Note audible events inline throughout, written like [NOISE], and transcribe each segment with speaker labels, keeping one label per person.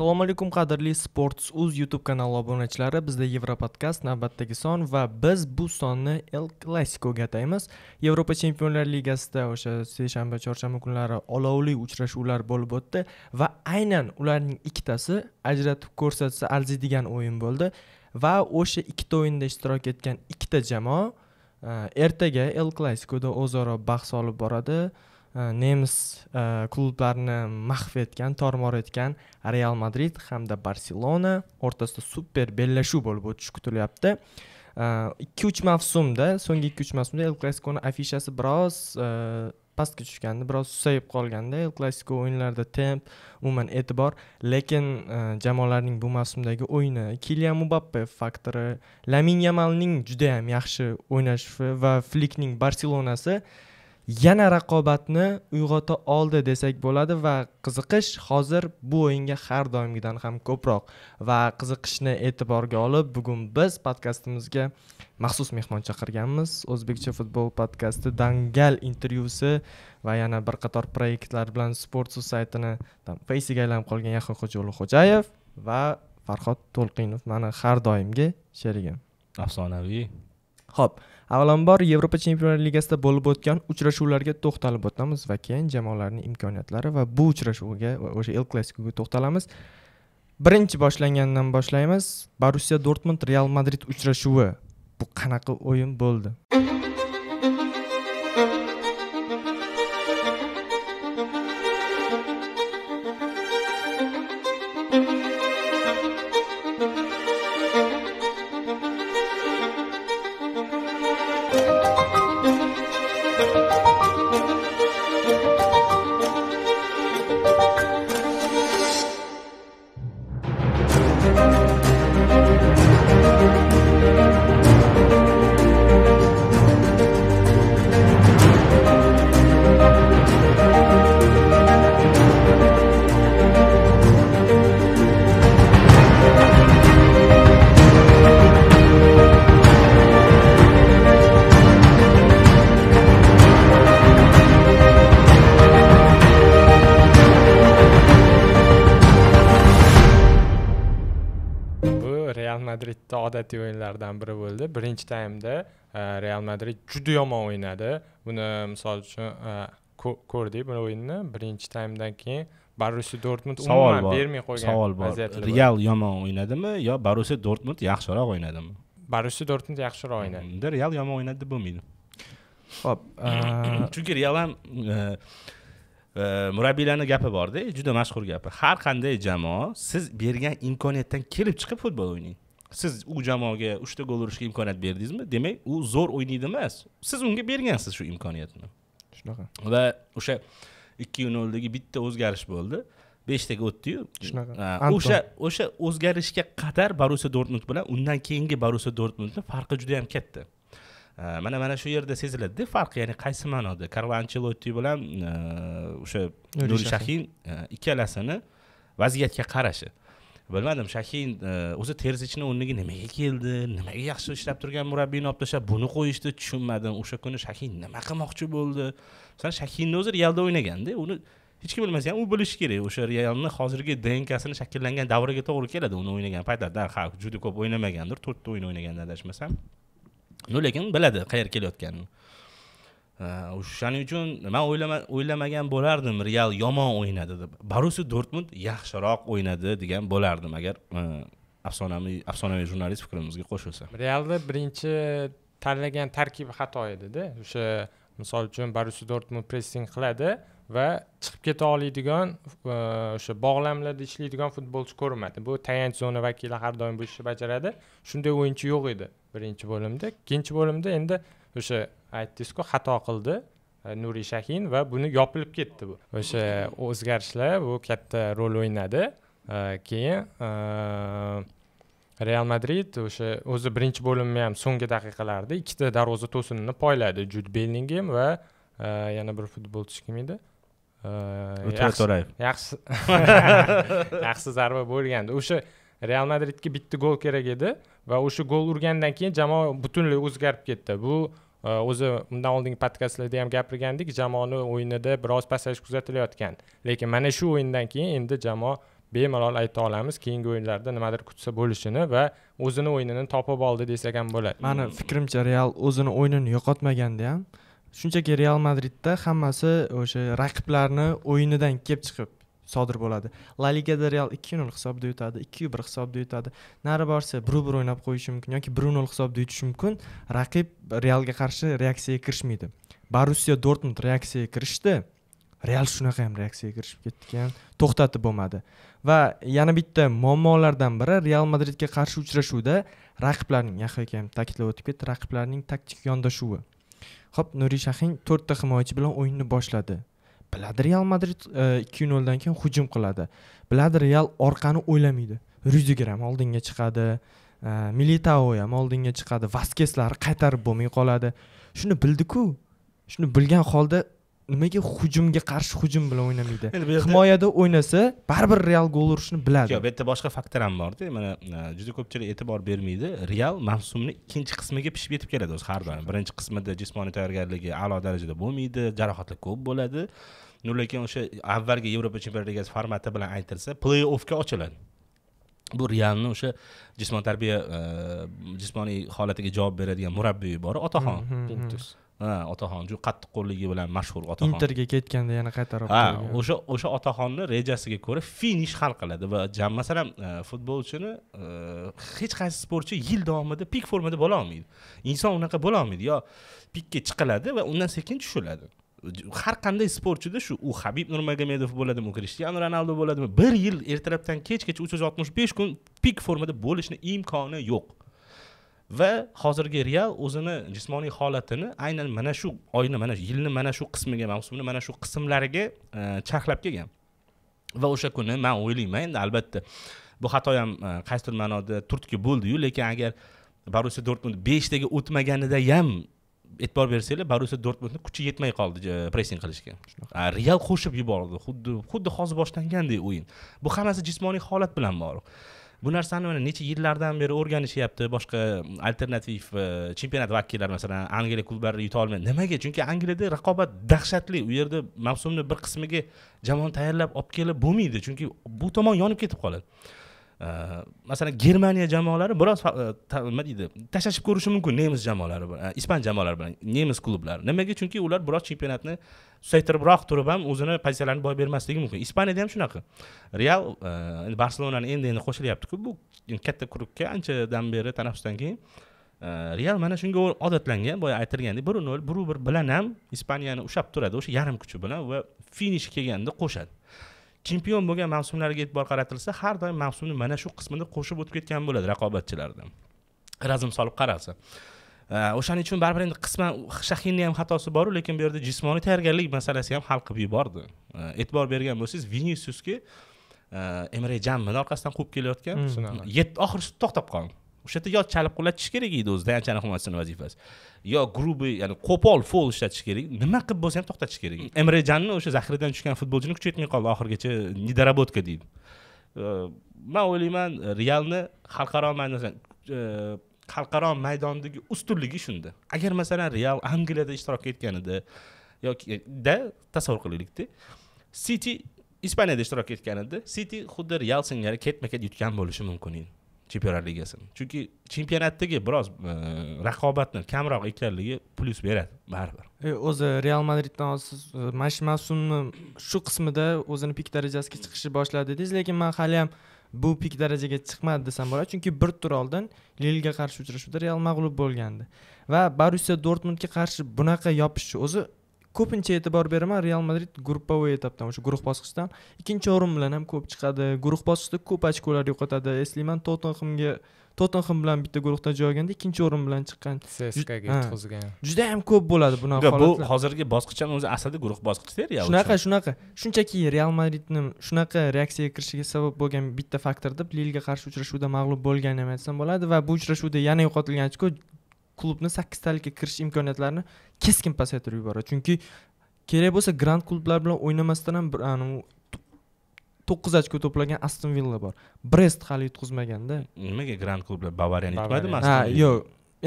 Speaker 1: assalomu alaykum qadrli sports uz youtube kanali obunachilari bizda yevropodkast navbatdagi son va biz bu sonni el klassikoga ataymiz yevropa chempionlar ligasida o'sha seshanba chorshanba kunlari olovli uchrashuvlar bo'lib o'tdi va aynan ularning ikkitasi ajratib ko'rsatsa arziydigan o'yin bo'ldi va o'sha ikkita o'yinda ishtirok etgan ikkita jamoa e, ertaga el klassikoda o'zaro bahs olib boradi nemis klublarini mahv etgan tormor etgan real madrid hamda barselona o'rtasida super bellashuv bo'lib o'tishi kutilyapti ikki uch mavsumda so'nggi ikki uch mavsumda el klassikoni afishasi biroz pastga tushgandi biroz susayib qolganda el klassiko o'yinlarida temp umuman e'tibor lekin jamoalarning bu mavsumdagi o'yini kilian mubappe faktori lamin yamalning judayam yaxshi o'ynashi va flikning barselonasi yana raqobatni uyg'ota oldi desak bo'ladi va qiziqish hozir bu o'yinga har doimgidan ham ko'proq va qiziqishni e'tiborga olib bugun biz podkastimizga maxsus mehmon chaqirganmiz o'zbekcha futbol podkasti dangal intervyusi va yana bir qator proyektlar bilan sport saytini faysiga aylanib qolgan yaxin xo'jayo'li xo'jayev va farhod to'lqinov mani har doimgi sherigim afsonaviy ho'p avvalambor yevropa chempionlar ligasida bo'lib o'tgan uchrashuvlarga to'xtalib o'tamiz va keyin jamoalarning imkoniyatlari va bu uchrashuvga o'sha el klassikoga to'xtalamiz birinchi boshlangandan boshlaymiz borussiya dortmund real madrid uchrashuvi bu qanaqa o'yin bo'ldi
Speaker 2: haqiqatli o'yinlardan biri bo'ldi birinchi taymda e, real madrid juda yomon o'ynadi buni misol uchun e, ko'rdik bu o'yinni birinchi taymdan keyin barusi dortmund umuman bermay qo'ygan savol bor real
Speaker 3: yomon o'ynadimi yo barusi dortmund yaxshiroq o'ynadimi barusi dortmund yaxshiroq hmm, o'ynadi unda real yomon o'ynadi deb bo'lmaydi ho'p e, [CLEARS THROAT] chunki real ham murabbiylarni gapi borda juda mashhur gapi har qanday jamoa siz bergan imkoniyatdan kelib chiqib futbol o'ynang siz u jamoaga uchta gol urishga imkoniyat berdingizmi demak u zo'r o'ynaydi emas siz unga bergansiz shu imkoniyatni shunaqa va o'sha ikki noldagi bitta o'zgarish bo'ldi beshtaga o'tdiyu shunaqa o'sha o'sha o'zgarishga qadar borusiya dortmund bilan undan keyingi borusiya dortmundni farqi juda yam katta mana mana shu yerda seziladida farq ya'ni qaysi ma'noda karlo anchelotti bilan o'sha nuri shahin ikkalasini vaziyatga qarashi bilmadim shakin e, o'zi terzichni o'rniga nimaga keldi nimaga yaxshi ishlab turgan murabbiyni olib tashlab buni qo'yishdi tushunmadim o'sha kuni shakin nima qilmoqchi bo'ldi masalan shakinni o'zi realda o'ynaganda uni hech kim bilmasa ham u bilishi kerak o'sha realni hozirgi dnkasini shakllangan davriga to'g'ri keladi uni o'ynagan paytlarda ha juda ko'p o'ynamagandir to'rtta o'yin o'ynaganda adashmasam no lekin biladi qayerga kelayotganini o'shaning э, uchun man o'ylamagan bo'lardim real yomon o'ynadi deb borussiya dortmund yaxshiroq o'ynadi degan bo'lardim agar e, afsonaviy afsonaviy jurnalist fikrimizga qo'shilsa
Speaker 2: realni birinchi tanlagan tarkibi xato edida o'sha misol uchun borussiya dortmund pressing qiladi va chiqib keta oladigan e, o'sha bog'lamlarda ishlaydigan futbolchi ko'rinmadi bu tayanch zona vakili har doim bu ishni bajaradi shunday o'yinchi yo'q edi birinchi bo'limda ikkinchi bo'limda endi o'sha aytdingizku xato qildi e, nuriy shahin va buni yopilib ketdi bu o'sha o'zgarishlar bu katta rol o'ynadi e, keyin e, real madrid o'sha o'zi birinchi bo'limni ham so'nggi daqiqalarda ikkita darvoza to'sinini poyladi jud bellingem va yana bir futbolchi kim edi to'rayev yaxshi [LAUGHS] yaxshi zarba bo'lgandi o'sha real madridga bitta gol kerak edi va o'sha gol urgandan keyin jamoa butunlay o'zgarib ketdi bu e, o'zi undan oldingi podkastlarda ham gapirgandik jamoani o'yinida biroz pasayish kuzatilayotgan lekin mana shu o'yindan keyin endi jamoa bemalol ayta olamiz keyingi o'yinlarda nimadir kutsa bo'lishini va o'zini o'yinini topib oldi desak
Speaker 1: ham bo'ladi mani fikrimcha real o'zini o'yinini yo'qotmaganda ham shunchaki real madridda hammasi o'sha raqiblarni o'yinidan kelib chiqib sodir bo'ladi la ligada real ikki nol hisobda yutadi ikki bir hisobda yutadi nari borsa bir bir o'ynab qo'yishi mumkin yoki bir nol hisobda yutishi mumkin raqib realga qarshi reaksiyaga kirishmaydi borussiya dortmund reaksiyaga kirishdi real shunaqa ham reaksiyaga kirishib ketgan to'xtatib bo'lmadi va yana bitta muammolardan biri real madridga qarshi uchrashuvda raqiblarning yahya ham ta'kidlab o'tib ketdi raqiblarning taktik yondashuvi ho'p nuriy shahin to'rtta himoyachi bilan o'yinni boshladi biladi real madrid e, ikki noldan keyin hujum qiladi biladi real orqani o'ylamaydi ryudiger ham oldinga chiqadi e, militao ham oldinga chiqadi vaskeslarni qaytarib bo'lmay qoladi shuni bildiku shuni bilgan holda nimaga hujumga qarshi hujum bilan o'ynamaydi himoyada o'ynasa baribir real gol urishni biladi yo'q bu
Speaker 3: yerda boshqa faktor ham borda mana e, juda ko'pchilik e'tibor bermaydi real mavsumni ikkinchi qismiga pishib yetib keladi o'zi har doim birinchi qismida jismoniy tayyorgarligi a'lo darajada bo'lmaydi jarohatlar ko'p bo'ladi lekin o'sha avvalgi yevropa chempionat ligasi formati bilan aytilsa play offga ochiladi bu realni o'sha jismoniy tarbiya e, jismoniy holatiga javob beradigan murabbiyi bor otaxon mm-hmm. ha otaxon juda qattiqqo'lligi bilan mashhur otaxon interga ketganda yana qaytarib ha o'sha o'sha otaxonni rejasiga ko'ra finish hal qiladi va masalan e, futbolchini e, hech qaysi sportchi yil davomida pik formada bo'la olmaydi inson unaqa bo'la olmaydi yo pikka chiqiladi va undan sekin tushiladi har qanday sportchida shu u habib nurmagomedov bo'ladimi u krishtianu ronaldu bo'ladimi bir yil ertalabdan kechgacha uch yuz oltmish besh kun pik formada bo'lishni imkoni yo'q va hozirgi real o'zini jismoniy holatini aynan mana shu oyni mana shu yilni mana shu qismiga mavsumni mana shu qismlariga e, charxlab kelgan va o'sha kuni man o'ylayman endi albatta bu xato ham e, qaysidir ma'noda turtki bo'ldiyu lekin agar borusiya dortmund beshtaga o'tmaganida ham e'tibor bersanglar borusiya dortmundni kuchi yetmay qoldi e, pressing qilishga real qo'shib yubordi xuddi xuddi hozir boshlangandek o'yin bu hammasi jismoniy holat bilan bog'liq bu narsani mana necha yillardan beri o'rganishyapti boshqa mm, alternativ e, chempionat vakillari masalan angliya klublari yuta olmaydi nimaga chunki angliyada raqobat dahshatli u yerda mavsumni bir qismiga jamoani tayyorlab olib kelib bo'lmaydi chunki bu tomon yonib ketib qoladi masalan germaniya jamoalari biroz e, nima deydi tashlashib ko'rishi mumkin nemis jamoalari bilan e, ispan jamoalari bilan nemis klublari nimaga chunki ular biroz chempionatni susaytiribroq turib ham o'zini pozitsiyalarini boy bermasligi mumkin ispaniyada ham shunaqa real e, endi barselonani endi endi qo'shilyaptiku bu katta klubga anchadan beri tanaffusdan keyin real mana shunga odatlangan boya aytilgandek bir nol bir bir bilan ham ispaniyani ushlab turadi o'sha yarim kuchi bilan va finish kelganda qo'shadi chempion bo'lgan mavsumlarga e'tibor qaratilsa har doim mavsumni mana shu qismida qo'shib o'tib ketgan bo'ladi raqobatchilardan razm solib qaralsa o'shaning uchun baribir endi qisman shahinni ham xatosi boru lekin bu yerda jismoniy tayyorgarlik masalasi ham hal qilib yubordi e'tibor bergan bo'lsangiz vinisusga emre jammini orqasidan quvib kelayotgan hmm, yetti oxiri to'xtab qoldi o'sha yerda yo chalib qulatish kerak edi o'zida anchani himoyachini vazifasi yo грубый ya'ni qo'pol fol ishlatish kerak nima qilib bo'lsa ham to'xtatish kerak emrejanni o'sha zaxiradan tushgan futbolchini kuchaytmay qoldi oxirigacha недоработка deydi man o'ylayman realni xalqaro maydonda xalqaro maydondagi ustunligi shunda agar masalan real angliyada ishtirok etganida yokida e, tasavvur qilaylikda city ispaniyada ishtirok etganida city xuddi real singari ketma ket yutgan bo'lishi mumkin edi chempionlar ligasini chunki chempionatdagi biroz e, raqobatni kamroq ekanligi plyus beradi
Speaker 1: baribir e, o'zi real madriddan hozir e, mana shu mavsumni shu qismida o'zini pik darajasiga chiqishni boshladi dedingiz lekin man haliyam bu pik darajaga chiqmadi desam bo'ladi chunki bir tur oldin lilga qarshi uchrashuvda real mag'lub bo'lgandi va borussiya dortmundga qarshi bunaqa yopishni o'zi ko'pincha e'tibor beraman real madrid групповой etapdan o'sha guruh bosqichdan ikkinchi o'rin bilan ham ko'p chiqadi guruh bosqichida ko'p ochkolar yo'qotadi eslayman tottenhamga tottenham bilan bitta guruhda joy olganda ikkinchi o'rin bilan chiqqan cskaga yutqazgan juda ham ko'p bo'ladi bunaqa holatlar bu
Speaker 3: hozirgi bosqichni o'zi aslida guruh bosqichida real shunaqa
Speaker 1: shunaqa shunchaki real madridni shunaqa reaksiyaga kirishiga sabab bo'lgan bitta faktor deb lilga qarshi uchrashuvda mag'lub bo'lganini ham aytsam bo'ladi va bu uchrashuvda yana yo'qotilgan ochko klubni sakkiztalikka kirish imkoniyatlarini keskin pasaytirib yuboradi chunki kerak bo'lsa grand klublar bilan o'ynamasdan ham to'qqiz ochko to'plagan aston villa bor brest hali yutqizmaganda
Speaker 3: nimaga grand klublar bavariyani yutmadimi ha yo'q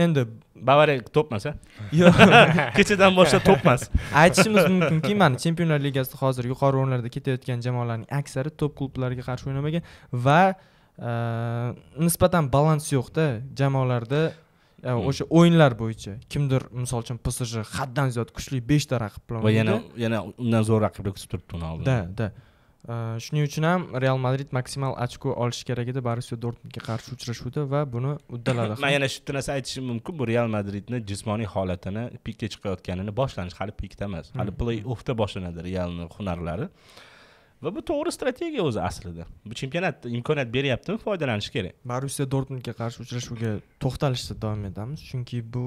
Speaker 3: endi bavariya to'p emas a [LAUGHS] yo'q [LAUGHS] kechadan boshlab to'p emas [LAUGHS] aytishimiz mumkinki
Speaker 1: mana chempionlar ligasida hozir yuqori o'rinlarda ketayotgan jamoalarning aksari top klublarga qarshi o'ynamagan va nisbatan balans yo'qda jamoalarda o'sha э, o'yinlar bo'yicha kimdir misol uchun psj haddan ziyod kuchli beshta raqib bilan va yana
Speaker 3: yana undan zo'r raqiblar kutib turibdi uni oldida
Speaker 1: да э, shuning uchun ham real madrid maksimal ochko olishi kerak edi barsiya dortmundga qarshi uchrashuvda va buni uddaladi [LAUGHS] man yana
Speaker 3: shu narsa aytishim mumkin bu real madridni jismoniy holatini pikka chiqayotganini boshlanish hali pikda emas hali play offda boshlanadi realni hunarlari uh, va bu to'g'ri strategiya o'zi aslida bu chempionat imkoniyat beryaptimi foydalanish kerak borussiya dortmundga qarshi uchrashuvga to'xtalishda davom etamiz
Speaker 1: chunki bu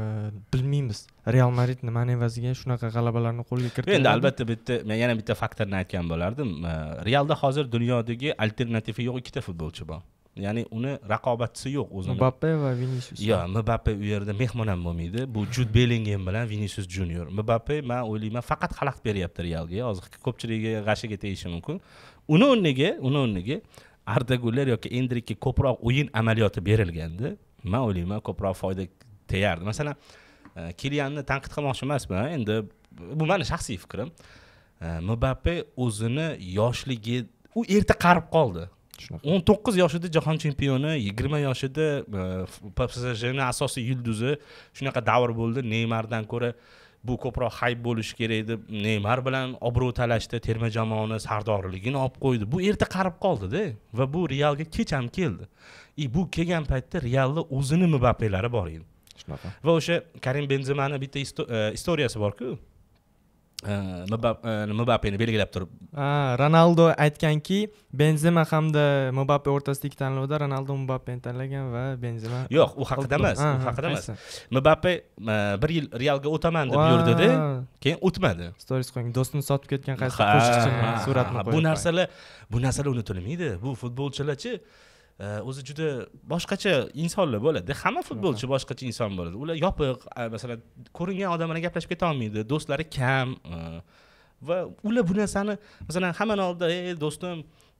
Speaker 1: e, bilmaymiz real madrid nimani evaziga shunaqa g'alabalarni qo'lga kiritdi endi albatta
Speaker 3: bitta men yana bitta faktorni aytgan bo'lardim e, realda hozir dunyodagi alternativi yo'q ikkita futbolchi bor ya'ni uni raqobatchisi yo'q o'zini mbappe va vinisius yo'q mbappe u yerda mehmon ham bo'lmaydi bu jud belingem bilan vinisius junior mbappe man o'ylayman faqat xalaqit beryapti realga hozir ko'pchiligiga g'ashiga tegishi mumkin uni o'rniga uni o'rniga arda guler yoki endrikka ko'proq o'yin amaliyoti berilganda man o'ylayman ko'proq foyda tegardi masalan e, kilianni tanqid qilmoqchi emasman endi bu mani shaxsiy fikrim e, mbappe o'zini yoshligi u erta qarib qoldi shunaqa o'n to'qqiz yoshida jahon chempioni yigirma yoshida e, psjni asosiy yulduzi shunaqa davr bo'ldi neymardan ko'ra bu ko'proq hayb bo'lishi kerak deb neymar bilan obro' talashdi terma jamoani sardorligini olib qo'ydi bu erta qarib qoldida va bu realga kech ham keldi и bu kelgan paytda realni o'zini mbappelari bor edi shunaqa va o'sha karim benzemani bitta e, istoriyasi borku mbappeni belgilab turib
Speaker 1: ronaldo aytganki benzema hamda mbappe o'rtasidagi tanlovda ronaldo mbappeni tanlagan va benzema yo'q u haqida emas u haqida emas
Speaker 3: mbappe bir yil realga o'taman deb yurdida keyin o'tmadi
Speaker 1: storis qo'ying do'stini sotib ketgan qaysi qo'shiqchini suratini bu
Speaker 3: narsalar bu narsalar unutilmaydi bu futbolchilarchi o'zi juda boshqacha insonlar bo'ladi hamma futbolchi boshqacha inson bo'ladi ular yopiq masalan ko'ringan odam bilan gaplashib ketolmaydi do'stlari kam e, va ular bu narsani masalan hammani oldida ey do'stim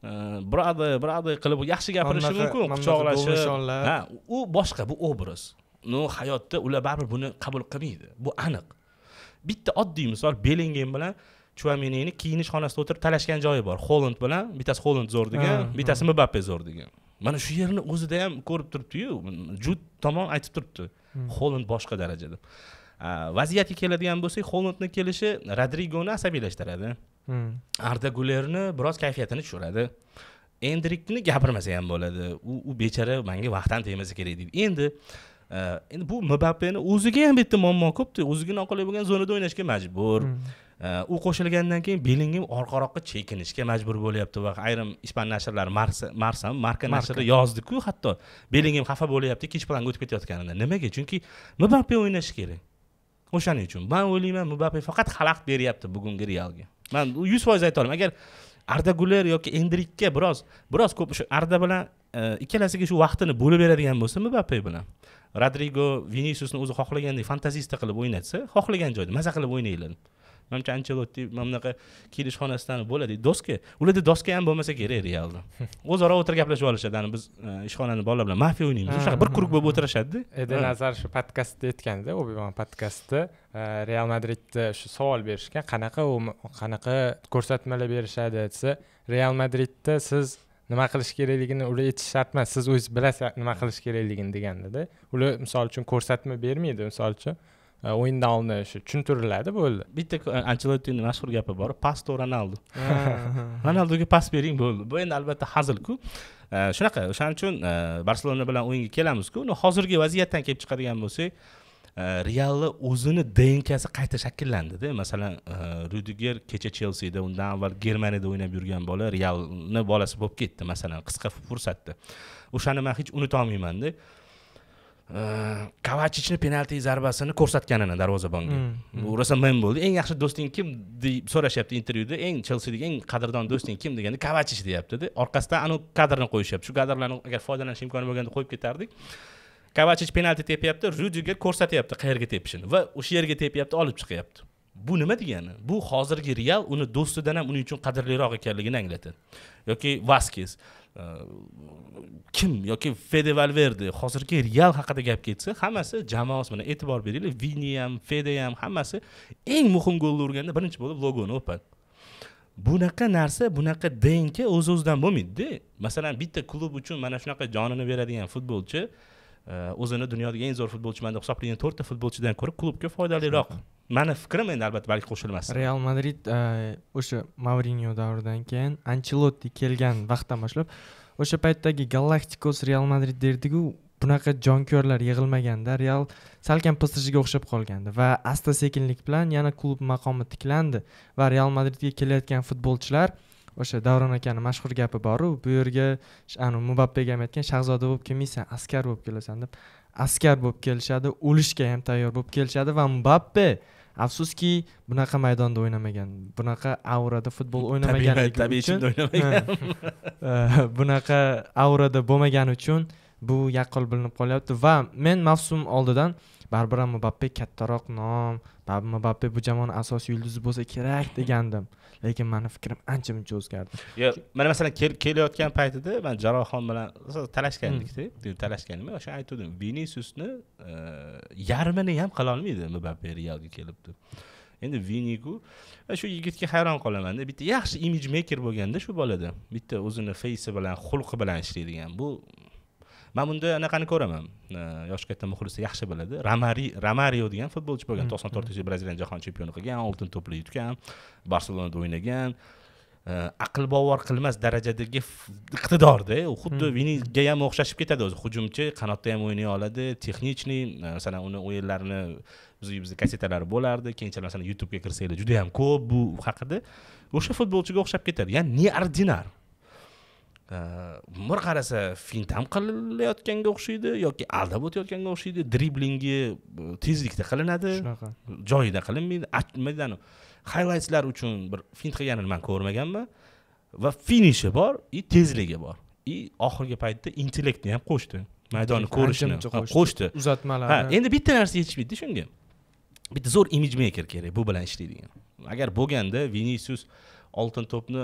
Speaker 3: e, brother brother qilib yaxshi gapirishi mumkin quchoqlashib ha u boshqa bu obraz no hayotda ular baribir buni qabul qilmaydi bu aniq bitta oddiy misol belingem bilan chuaminini kiyinish xonasida o'tirib talashgan joyi bor holand bilan bittasi holand zo'r degan bittasi mbappe zo'r degan mana shu yerni o'zida ham ko'rib turibdiyu jud tomon aytib turibdi hmm. holand boshqa darajada vaziyatga keladigan bo'lsak holandni kelishi rodrigoni asabiylashtiradi hmm. arda gulerni biroz kayfiyatini tushiradi endrikni gapirmasa ham bo'ladi u u bechara manga vaqtdan tegmasa kerak deydi endi endi bu mbappeni o'ziga ham bitta muammo ko'pda o'ziga noqulay bo'lgan zonada o'ynashga majbur hmm. Э, u qo'shilgandan keyin belingim orqaroqqa chekinishga majbur bo'lyapti va ayrim ispan nashrlari marsam marka nashri yozdiku hatto belingim xafa bo'lyapti ikkinchi planga o'tib ketayotganini nimaga chunki mubape o'ynashi kerak o'shaning uchun man o'ylayman mubape faqat xalaqit beryapti bugungi realga man yuz foiz ayta olaman agar arda guler yoki endrikka biroz biroz ko'p shu arda bilan e, ikkalasiga shu vaqtini bo'lib beradigan bo'lsa mubape bilan rodrigo vinisiusni o'zi xohlagandek fantasista qilib o'ynatsa xohlagan joyda maza qilib o'ynanglar manimcha anchelotti mana bunaqa kiyinish xonasidan bo'ladi doska ularda doska ham bo'lmasa kerak realda [LAUGHS] o'zaro o'tirib gaplashib olishadi ana biz e, ishxonani bolalar bilan mafiya o'ynaymiz shunaqa bir krug bo'lib o'tirishadida endi nazar
Speaker 2: shu podkastda aytganda obivan podkastda e, real madridda shu savol berishgan qanaqa u qanaqa ko'rsatmalar berishadi desa real madridda siz nima qilish kerakligini ular aytish shart emas siz o'zingiz bilasiz nima qilish kerakligini deganda ular misol uchun ko'rsatma bermaydi misol uchun Э, o'yin shu tushuntiriladi bo'ldi bitta e, anchelotini
Speaker 3: mashhur gapi bor pasto ronaldo [LAUGHS] ronaldoga pas bering bo'ldi bu endi albatta hazilku e, shunaqa o'shaning uchun e, barselona bilan o'yinga kelamizku hozirgi vaziyatdan kelib chiqadigan bo'lsak realni o'zini dnkasi qayta shakllandida masalan rudiger kecha chelsida undan avval germaniyada o'ynab yurgan bola realni bolasi bo'lib ketdi masalan qisqa fursatda o'shani man hech unutolmaymanda Э, kavachichni penalti zarbasini ko'rsatganini darvozabonga mm, bu mm. rosa men bo'ldi eng yaxshi do'sting kim deb so'rashyapti intervyuda eng chelsidagi eng qadrdon do'sting kim deganda kavachich deyaptida orqasidan anavi kadrni qo'yishyapti shu kadrlarni agar foydalanish imkoni bo'lganda qo'yib ketardik kavachich penalti tepyapti rudiga ko'rsatyapti qayerga tepishini va o'sha yerga tepyapti olib chiqyapti bu nima degani bu hozirgi real uni do'stidan ham uning uchun qadrliroq ekanligini anglatadi yoki vaskes kim yoki fede valverde hozirgi real haqida gap ketsa hammasi jamoasi bilan e'tibor beringlar vini ham fede ham hammasi eng muhim golni urganda birinchi bo'lib logoni o'padi bunaqa narsa bunaqa dnk o'z o'zidan bo'lmaydida masalan bitta klub uchun mana shunaqa jonini beradigan futbolchi o'zini dunyodagi eng zo'r futbolchiman deb hisoblagan to'rtta futbolchidan ko'ra klubga foydaliroq mani fikrim endi albatta balki qo'shilmas real
Speaker 1: madrid e, o'sha mavrinyo davridan keyin anchelotti kelgan vaqtdan boshlab o'sha paytdagi galaktikos real madrid derdiku bunaqa jonkuyorlar yig'ilmaganda real salkam psjga o'xshab qolgandi va asta sekinlik bilan yana klub maqomi tiklandi va real madridga kelayotgan futbolchilar o'sha davron akani mashhur gapi boru bu yerga anavi mubappega ham aytgan shahzoda bo'lib kelmaysan askar bo'lib kelasan deb askar bo'lib kelishadi o'lishga ham tayyor bo'lib kelishadi va mbappe afsuski bunaqa maydonda o'ynamagan bunaqa aurada futbol o'ynamaganligi tabiiy ichimda o'ynamagan [LAUGHS] bunaqa aurada bo'lmagani uchun bu yaqqol bilinib qolyapti va men mavsum oldidan baribir mbappe kattaroq nom mbappe bu jamoani asosiy yulduzi bo'lsa kerak degandim lekin mani fikrim ancha muncha o'zgardi
Speaker 3: yo'q mana masalan kelayotgan paytida man jarrohxon bilan edikda talashgan emas o'sha aytgandim vinisusni e, yarmini ham qilolmaydi mbappe realga kelib turib endi viniku e, shu yigitga hayron qolamanda bitta yaxshi image maker bo'lganda shu bolada bitta o'zini feysi bilan xulqi bilan ishlaydigan bu man bunda anaqani ko'raman yoshi katta muxlislar yaxshi biladi ramari ramario degan futbolchi bo'lgan hmm, to'qson to'rtinchi yil hmm. braziliyani jahon chempioni qilgan oltin to'pni yutgan barselonada o'ynagan aql bovar qilmas darajadagi iqtidorda u xuddi hmm. viniga ham o'xshashib ketadi o'zi hujumchi qanotda ham o'ynay oladi texnichniy masalan uni o'yinlarini bizni bizni kassetalari bo'lardi keyinchalik masalan youtubega kirsanglar juda yam ko'p bu haqida o'sha futbolchiga o'xshab ketadi ya'ni neordinar bir qarasa fint ham qilinayotganga o'xshaydi yoki aldab o'tayotganga o'xshaydi driblingi tezlikda qilinadi shunaqa joyida qilinmaydi nimadan haylaytslar uchun bir fint qilganini man ko'rmaganman va finishi bor и tezligi bor и oxirgi paytda intellektni ham qo'shdi maydonni ko'rishni qo'shdi uzatmalarni ha endi bitta narsa yetishmaydida shunga bitta zo'r image maker kerak bu bilan ishlaydigan agar bo'lganda vinisius oltin to'pni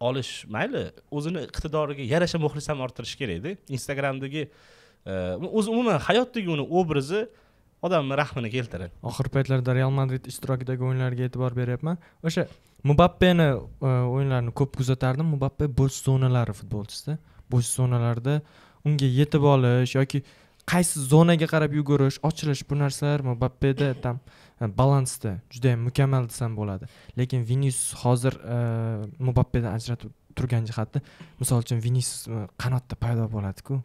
Speaker 3: olish mayli o'zini iqtidoriga yarasha muxlis ham orttirish kerakda instagramdagi e, o'zi umuman hayotdagi uni obrazi odamni rahmini keltiradi
Speaker 1: oxirgi paytlarda real madrid ishtirokidagi o'yinlarga e'tibor beryapman o'sha mbappeni e, o'yinlarini ko'p kuzatardim mubappe bo'sh zonalari futbolchisida bo'sh zonalarda unga yetib olish yoki qaysi zonaga qarab yugurish ochilish bu narsalar mubappeda там E, balansda juda yam mukammal desam bo'ladi lekin vinisus hozir e, mubappedan ajratib turgan jihati misol uchun vinisus e, qanotda paydo bo'ladiku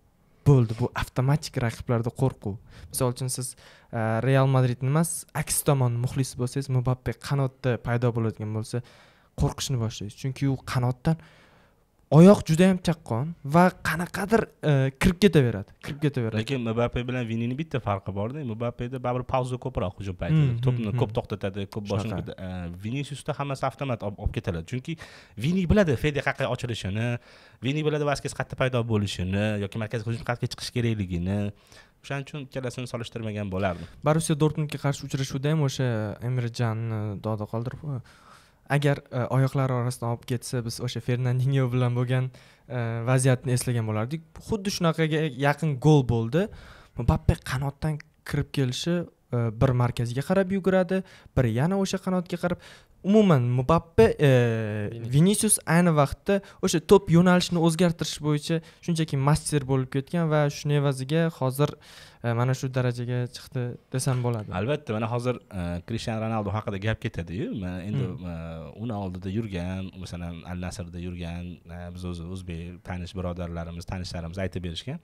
Speaker 1: bo'ldi bu avtomatik raqiblarda qo'rquv misol uchun siz real madridni emas aks tomon muxlisi bo'lsangiz mubappe qanotda paydo bo'ladigan bo'lsa qo'rqishni boshlaysiz chunki u qanotdan oyoq juda yam chaqqon va qanaqadir e, kirib ketaveradi kirib ketaveradi
Speaker 3: lekin mbappe bilan vinini bitta farqi borda mbappeda baribir pauza ko'proq hujum paytida hmm, to'pni hmm, hmm. ko'p to'xtatadi ko'p boshini e, vinisiusda hammasi avtomat olib ketiladi chunki vini biladi fede qayerga ochilishini vini biladi vaskes qayerda paydo bo'lishini yoki markaziy hujum qayerga chiqish kerakligini o'shaning uchun ikkalasini solishtirmagan bo'lardim
Speaker 1: borussiya dortmundga qarshi uchrashuvda ham o'sha emirjanni dodi qoldirib agar e, oyoqlari orasidan olib ketsa biz o'sha fernandinyo bilan bo'lgan e, vaziyatni eslagan bo'lardik xuddi shunaqaga yaqin gol bo'ldi mbappe qanotdan kirib kelishi e, bir markaziga qarab yuguradi bir yana o'sha qanotga qarab umuman mubappe e, vinisius ayni vaqtda o'sha to'p yo'nalishini o'zgartirish bo'yicha shunchaki master bo'lib ketgan va shuni evaziga hozir e, mana shu darajaga chiqdi desam bo'ladi
Speaker 3: albatta mana hozir e, krishan ronaldu haqida gap ketadiyu endi hmm. uni oldida yurgan masalan al nasrda yurgan biz o'zi o'zbek tanish birodarlarimiz tanishlarimiz aytib berishgan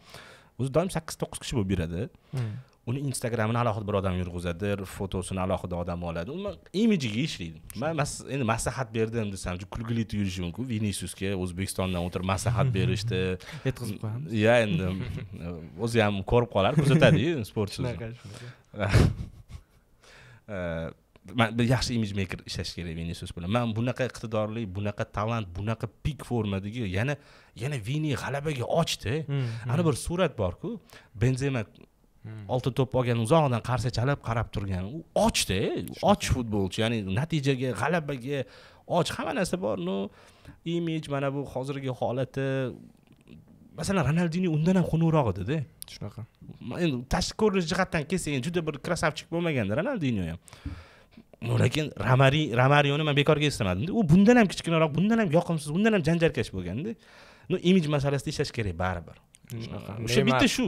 Speaker 3: o'zi doim sakkiz to'qqiz kishi bo'lib yuradi hmm. uni instagramini alohida bir odam yurg'izadi fotosini alohida odam oladi umuman imijiga ishlaydi man endi maslahat berdim desam kulgili tuyulishi mumkin vinisiusga o'zbekistondan o'tirib maslahat berishdi [LAUGHS] yetkazib qo'yamiz yo endi [LAUGHS] o'zi ham ko'rib qolar kuzatadiyu [LAUGHS] man yaxshi imij meker ishlash kerak vinisius bilan man bunaqa iqtidorli bunaqa talant bunaqa pik formadagi yana yana vini g'alabaga ochdi hmm, hmm. ana bir surat borku benzema Hmm. oltin to'p olgan uzoqdan qarsa chalib qarab turgan u ochda och futbolchi ya'ni hmm. natijaga g'alabaga och hamma narsa bor ну imij mana bu hozirgi holati masalan ronaldini undan ham xunukroq edida shunaqa endi tashqi ko'rinish jihatdan kelsak juda bir krasavchik bo'lmaganda ronaldino ham lekin ramari ramarioni man bekorga eslamadimda u bundan ham kichkinaroq bundan ham yoqimsiz bundan ham janjalkash bo'lganda ну imij masalasida ishlash kerak baribir hmm. shunaqa o'sha bitta shu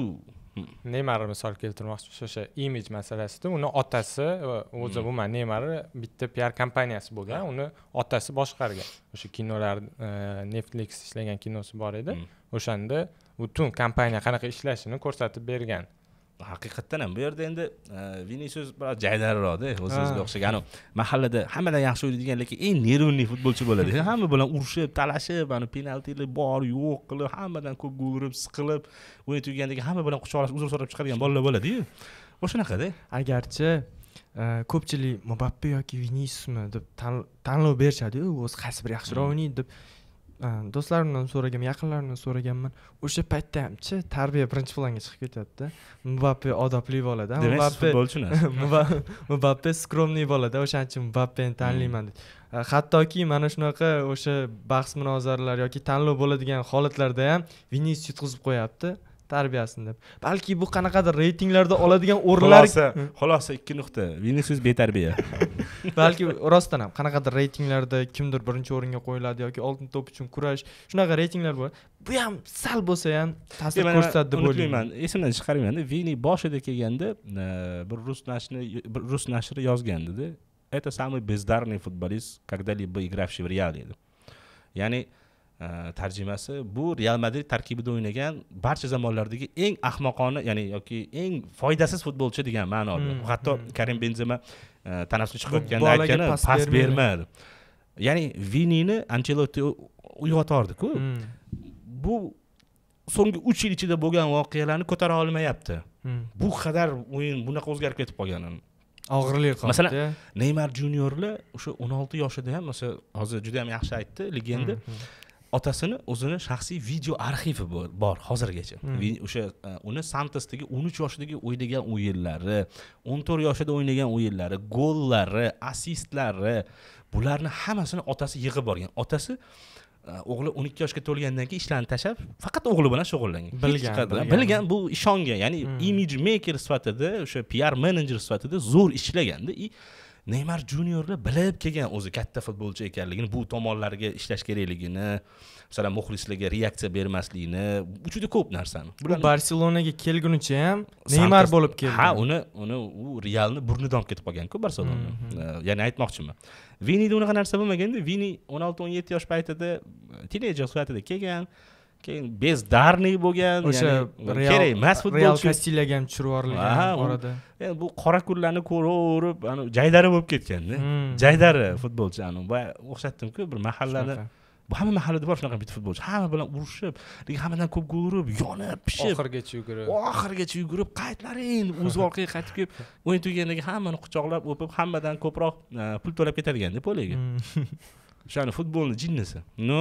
Speaker 3: Hmm. neymar misol keltirmoqchiman o'sha imij
Speaker 2: masalasida uni otasi va e, o'zi hmm. umuman neymar bitta piar kompaniyasi bo'lgan uni otasi boshqargan o'sha kinolar e, netflix ishlagan kinosi bor edi hmm. o'shanda
Speaker 3: butun kompaniya qanaqa ishlashini ko'rsatib bergan haqiqatdan ham bu yerda endi e, vinisius biroz jaydariroqda o'z o'ziga o'xshagan mahallada hammadan yaxshi o'ynaydigan lekin eng nervniy futbolchi bo'ladi [LAUGHS] hamma bilan urushib talashib mana penaltilar bor yo'q qilib hammadan ko'p gol urib siqilib o'yin tugagandagi hamma bilan quchoqlashib uzr so'rab chiqadigan bolalar bo'ladiyu o'shanaqada
Speaker 1: agarchi e, ko'pchilik mbappe yoki vinisiusmi deb tanlov berishadiyu o'zi qaysi biri yaxshiroq hmm. o'ynaydi deb Э, do'stlarimdan so'raganman yaqinlarimdan so'raganman o'sha paytda hamchi tarbiya birinchi planga chiqib ketyaptida mubappe odobli bolada demak futbolchilar [LAUGHS] skromniy bolada o'shaning uchun mubappeni tanlayman dedi hmm. э, hattoki mana shunaqa o'sha bahs munozaralar yoki tanlov bo'ladigan holatlarda ham vinis yutqizib qo'yapti tarbiyasini deb balki bu qanaqadir reytinglarda oladigan o'rinlar xulosa
Speaker 3: xulosa ikki nuqta vinisus betarbiya
Speaker 1: [LAUGHS] balki rostdan ham qanaqadir reytinglarda kimdir birinchi o'ringa qo'yiladi yoki oltin to'p uchun kurash shunaqa reytinglar bor bu ham sal bo'lsa ham ta'sir ko'rsatadi deb o'ylayman
Speaker 3: esimdan chiqarmaymanda vini boshida kelganda e, bir rus nashri bir rus nashri yozgandida это самый бездарный футболист когда-либо игравший в реале ya'ni Э, tarjimasi bu real madrid tarkibida o'ynagan barcha zamonlardagi eng ahmoqona ya'ni yoki eng foydasiz futbolchi degan ma'noda hmm. hatto hmm. karim benzema e, tanaffusga o'tganda aytgani pas berma deb ya'ni vinini anchelotti uyg'otordiku hmm. bu so'nggi uch yil ichida bo'lgan voqealarni ko'tara olmayapti bu qadar o'yin bunaqa o'zgarib ketib qolganini og'irlik qoldi masalan neymar juniorlar o'sha o'n olti yoshida ham masalan hozir juda yam yaxshi aytdi legenda otasini o'zini shaxsiy video arxivi bor hozirgacha hmm. o'sha e, uni santosdagi o'n uch yoshidagi o'ynagan o'yinlari o'n to'rt yoshida o'ynagan o'yinlari gollari assistlari bularni hammasini otasi yig'ib borgan otasi e, o'g'li o'n ikki yoshga to'lgandan keyin ishlarini tashlab faqat o'g'li bilan shug'ullangan bilgan bilgan bu ishongan ya'ni hmm. image maker sifatida o'sha piar menejer sifatida zo'r ishlaganda и neymar juniorni bilib kelgan o'zi katta futbolchi ekanligini bu tomonlarga ishlash kerakligini masalan muxlislarga reaksiya bermaslikni juda ko'p narsani bu barselonaga kelgunicha ham neymar bo'lib keldi ha uni uni u realni burnidan olib ketib qolganku barselona mhm. ya'ni aytmoqchiman vinida unaqa narsa bo'lmaganda vini o'n olti o'n yetti yosh paytida tinejer sifatida kelgan keyin bezdarniy bo'lgan o'sha kerak emas real kastilyaga ham tushirib yuborilgan orada endi bu qora kunlarni ko'raverib anavi jaydari bo'lib ketganda hmm. jaydari futbolchi anavi boya o'xshatdimku bir mahallada hamma mahallada bor shunaqa bitta futbolchi hamma bilan urushib lekin hammadan ko'p urib yonib pishib oxirigacha yugurib oxirigacha yugurib qaytlaring o'zi orqaga qaytib kelib o'yin tugagandan keyin hammani quchoqlab o'pib hammadan ko'proq e, pul to'lab ketadiganda poliga hmm. [LAUGHS] o'shani futbolni jinnisi ну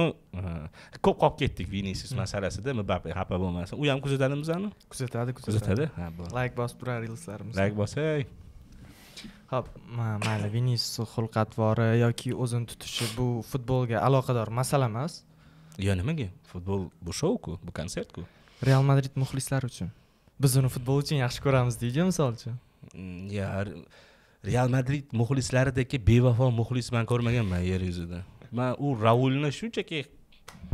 Speaker 3: ko'p qolib ketdik vinisius masalasida mbappe xafa bo'lmasin u ham kuzatadi bizani kuzatadi kuzatadi ha layk bosib turar yilislarimiz layk bosay ho'p
Speaker 1: mayli vinisius xulq atvori yoki o'zini tutishi bu futbolga aloqador masala emas
Speaker 3: yo nimaga futbol bu shouku bu konsertku
Speaker 1: real madrid muxlislari uchun biz uni futbol uchun yaxshi ko'ramiz deydi misol uchun
Speaker 3: yo real madrid muxlislaridagi bevafo muxlis man ko'rmaganman yer yuzida man u raulni shunchaki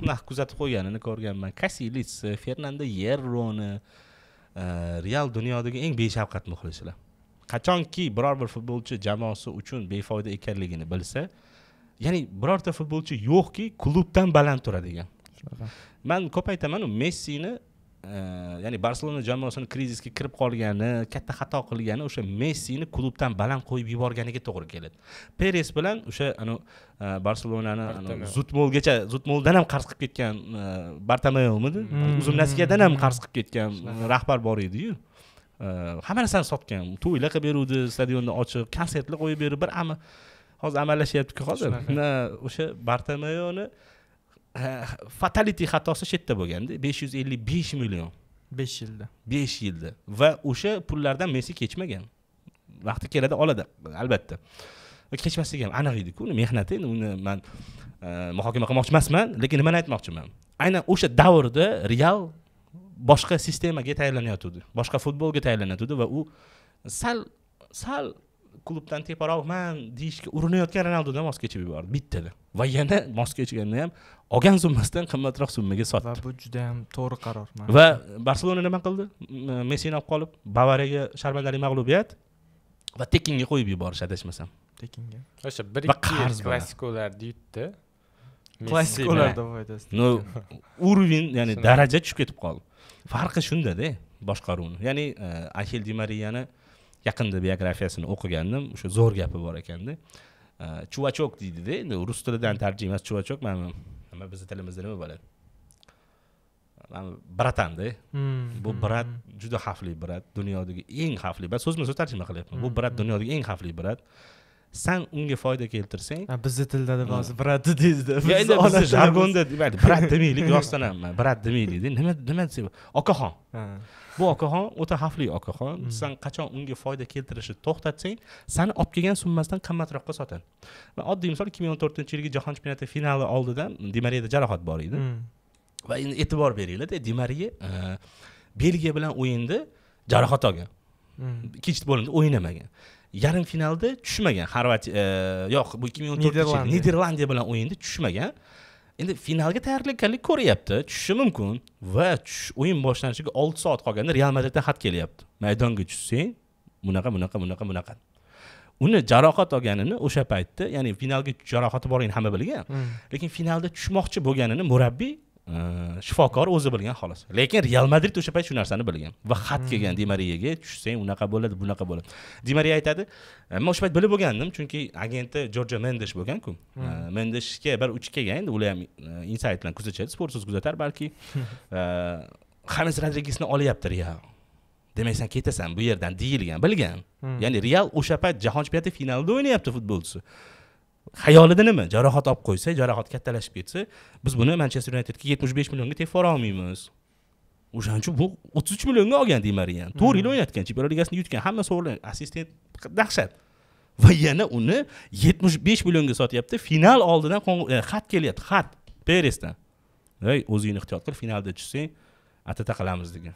Speaker 3: naq kuzatib qo'yganini ko'rganman kasilis e, fernando yerroni e, real dunyodagi eng beshafqat muxlislar qachonki biror bir futbolchi jamoasi uchun befoyda ekanligini bilsa ya'ni birorta futbolchi yo'qki klubdan baland turadigan man ko'p aytamanu messini ya'ni barselona jamoasini krizisga kirib qolgani katta xato qilgani o'sha messini klubdan baland qo'yib yuborganiga to'g'ri keladi peres bilan o'sha anu e, barselonani zutmolgacha zutmoldan ham qarz qilib ketgan e, bartameomidi hmm. uzumnasigadan ham qarz qilib ketgan rahbar bor ediyu e, hamma narsani sotgan to'ylar qilib beruvdi stadionni ochib konsertlar qo'yib berib bir hozir amallashyaptiku hozir o'sha bartameoni şey, Äh, fatality xatosi shu yerda bo'lganda besh yuz ellik besh million besh yilda besh yilda va o'sha pullardan messi kechmagan vaqti keladi oladi albatta kechmasligi ham aniq ediku uni mehnati endi uni man äh, muhokama qilmoqchi emasman lekin nimani aytmoqchiman aynan o'sha davrda real boshqa sistemaga tayyorlanayotgandi boshqa futbolga tayyorlanayotgandi va u sal sal diş ki klubdan teparoqman deyishga urinayotgan ronaldodan voz kechib yubordi bittada va yana voz kechganini ham olgan summasdan qimmatroq summaga sotdi va bu juda ham to'g'ri qaror va barselona nima qildi messini olib qolib bavariyaga sharmandali mag'lubiyat va tekinga qo'yib yuborish adashmasam tekinga
Speaker 2: o'sha bir ikki klassikolarni yutdi
Speaker 3: klassikolarda foydasi No urvin ya'ni daraja tushib ketib Farkı farqi shundada boshqaruvni ya'ni e, axel di mariyani uh, yaqinda biografiyasini o'qigandim o'sha zo'r gapi bor ekanda chuvachok deydida endi rus tilidan tarjimasi chuvachok mana nima bizni tilimizda nima bo'ladi bratanda hmm, bu brat hmm. juda xavfli brat dunyodagi eng xavfli brat so'zma so'z tarjima qilyapman bu hmm, brat dunyodagi eng xavfli brat san unga foyda keltirsang bizni tilda deb hozir brat deydida endi bizni jargonda brat demaylik rostdan ham brat demaylikda nima nima desa okaxon bu okaxon o'ta xavfli okaxon hmm. san qachon unga foyda keltirishni to'xtatsang sani olib kelgan summasidan qimmatroqqa sotadi man oddiy misol ikki ming o'n to'rtinchi yilgi jahon chempionati finali oldidan di jarohat bor edi hmm. va endi e'tibor beringlarda di e, belgiya bilan o'yinda jarohat olgan hmm. ikkinchi bo'limda o'ynamagan yarim finalda tushmagan xorvatiya e, yo'q bu ikki ming o'n to'rtinchi niderlandiya bilan o'yinda tushmagan endi finalga tayyorgarlik ko'ryapti tushishi mumkin va o'yin boshlanishiga olti soat qolganda real madriddan xat kelyapti maydonga tushsang bunaqa bunaqa bunaqa bunaqa uni jarohat olganini o'sha paytda ya'ni finalga jarohati borligini hamma bilgan hmm. lekin finalda tushmoqchi bo'lganini murabbiy shifokor o'zi bilgan xolos lekin real madrid o'sha payt shu narsani bilgan va xat hmm. kelgan hmm. dimariyaga tushsang unaqa bo'ladi bunaqa bo'ladi dimariya aytadi e, man o'sha payt bilib bo'lgandim chunki agenti jorjo mendesh bo'lganku e, hmm. mendeshga bir uch kelgan endi ular ham e, insayt bilan kuzatishadi sportsoz kuzatar balki xames [LAUGHS] rodrigesni olyapti real demak san ketasan bu yerdan deyilgan bilgan hmm. ya'ni real o'sha payt jahon chempionati finalida o'ynayapti futbolchisi xayolida nima jarohat olib qo'ysa jarohat kattalashib ketsa biz buni manchester unitedga yetmish besh millionga tepib bora olmaymiz o'shaning uchun bu o'ttiz uch millionga olgan demariyan to'rt yil hmm. o'ynatgan chempionlar ligasini yutgan hamma sovrin assistent dahshat va yana uni yetmish besh millionga sotyapti final oldidan e, xat kelyapti xat peresdan ey o'zingni ehtiyot qil finalda tushsang atata qilamiz degan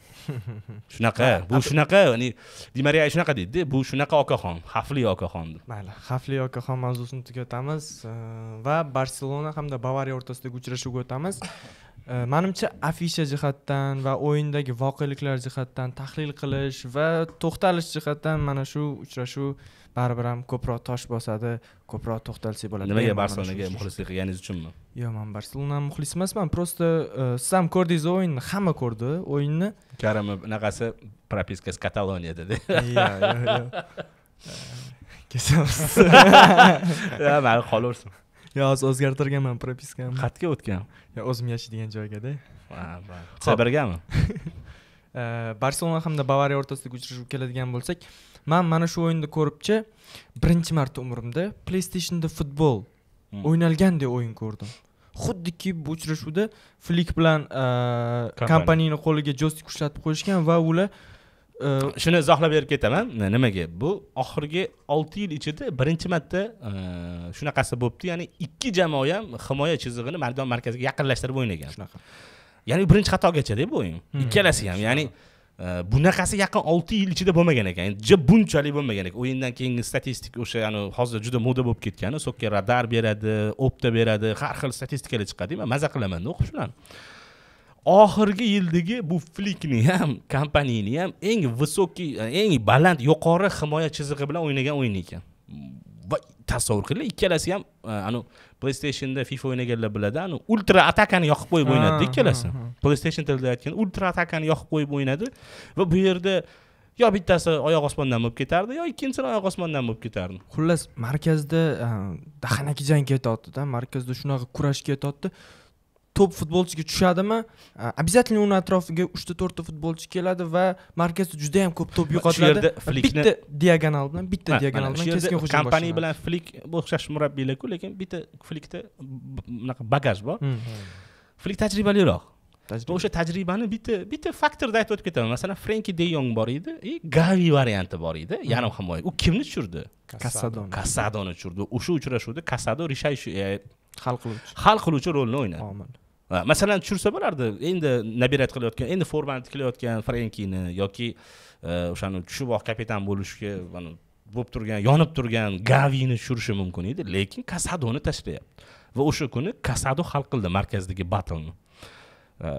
Speaker 3: shunaqa bu shunaqa ya'ni di shunaqa deydida bu shunaqa okaxon xavfli okaxon deb mayli
Speaker 1: xavfli okaxon mavzusini tugatamiz e, va barselona hamda bavariya o'rtasidagi uchrashuvga o'tamiz e, manimcha afisha jihatdan va o'yindagi voqeliklar jihatdan tahlil qilish va to'xtalish jihatdan mana shu uchrashuv baribir ham ko'proq tosh bosadi ko'proq to'xtalsak bo'ladi nimaga barselonaga
Speaker 3: muxlislik qilganingiz uchunmi
Speaker 1: yo'q man barselona muxlisi emasman просто e, siz ham ko'rdingiz o'yinni hamma ko'rdi
Speaker 3: o'yinni karimi anaqasi propiskasi kataloniya dedi kelamiz mayli qolaversin yo hozir
Speaker 1: o'zgartirganman propiskamni qayerga o'tgan yo o'zim yashaydigan joygada c [LAUGHS] e, barselona hamda bavariya o'rtasidagi uchrashuv keladigan bo'lsak man mana shu o'yinni ko'ribchi birinchi marta umrimda playstationda futbol hmm. o'ynalgandek o'yin ko'rdim xuddiki bu uchrashuvda flik bilan kompaniyani
Speaker 3: qo'liga jostik ushlatib qo'yishgan va ular shuni izohlab berib ketaman nimaga bu oxirgi olti yil ichida birinchi marta shunaqasi bo'libdi ya'ni ikki jamoa ham himoya chizig'ini maydon markaziga yaqinlashtirib o'ynagan shunaqa ya'ni birinchi xatogachada bu o'yin hmm, ikkalasi ham ya'ni bunaqasi yaqin olti yil ichida bo'lmagan ekan ja bunchalik bo'lmagan ekan o'yindan keyingi statistik o'sha ya'ni hozir juda moda bo'lib ketgani so'kka radar beradi opta beradi har xil statistikalar chiqadi man maza qilamanda o'qib shularni oxirgi yildagi bu flikni ham kompaniyani ham eng высокий eng baland yuqori himoya chizig'i bilan o'ynagan o'yin ekan va tasavvur qilinglar ikkalasi ham e, anavi playstationda fifa o'ynaganlar biladi anu ultra atakani yoqib qo'yib o'ynadida ikkalasi playstation tilida aytganda ultra atakani yoqib qo'yib o'ynadi va bu yerda yo bittasi oyoq osmondan bo'lib ketardi yo ikkinchisini oyoq osmondan bo'lib ketardi
Speaker 1: xullas markazda dahanaki jang ketyaptida markazda shunaqa kurash ketyapti top futbolchiga tushadimi обязательно uni atrofiga uchta to'rtta futbolchi keladi va markazda juda yam ko'p to'p yo'qotiladi bitta diagonal bilan bitta diagonal bilan keskin hujum kompaniya bilan
Speaker 3: flik o'xshash murabbiylarku lekin bitta flikda bunaqa bagaj bor hmm. flik tajribaliroq o'sha tajribani bitta bitta faktorda aytib o'tib ketaman masalan frenki de yong bor edi и gavi varianti bor edi hmm. yarim himoya u kimni tushirdi kasado kasadoni tushirdi o'sha uchrashuvda kasado решающий e, hal qiluvchi hal qiluvchi rolni o'ynadi masalan tushirsa bo'lardi endi nabirat qilayotgan endi formani tiklayotgan frenkini yoki e, o'shani tushib oq kapitan bo'lishga bo'lib turgan yonib turgan gavini tushirishi mumkin edi lekin kasadoni tashlayapti va o'sha kuni kasado hal qildi markazdagi batlni e,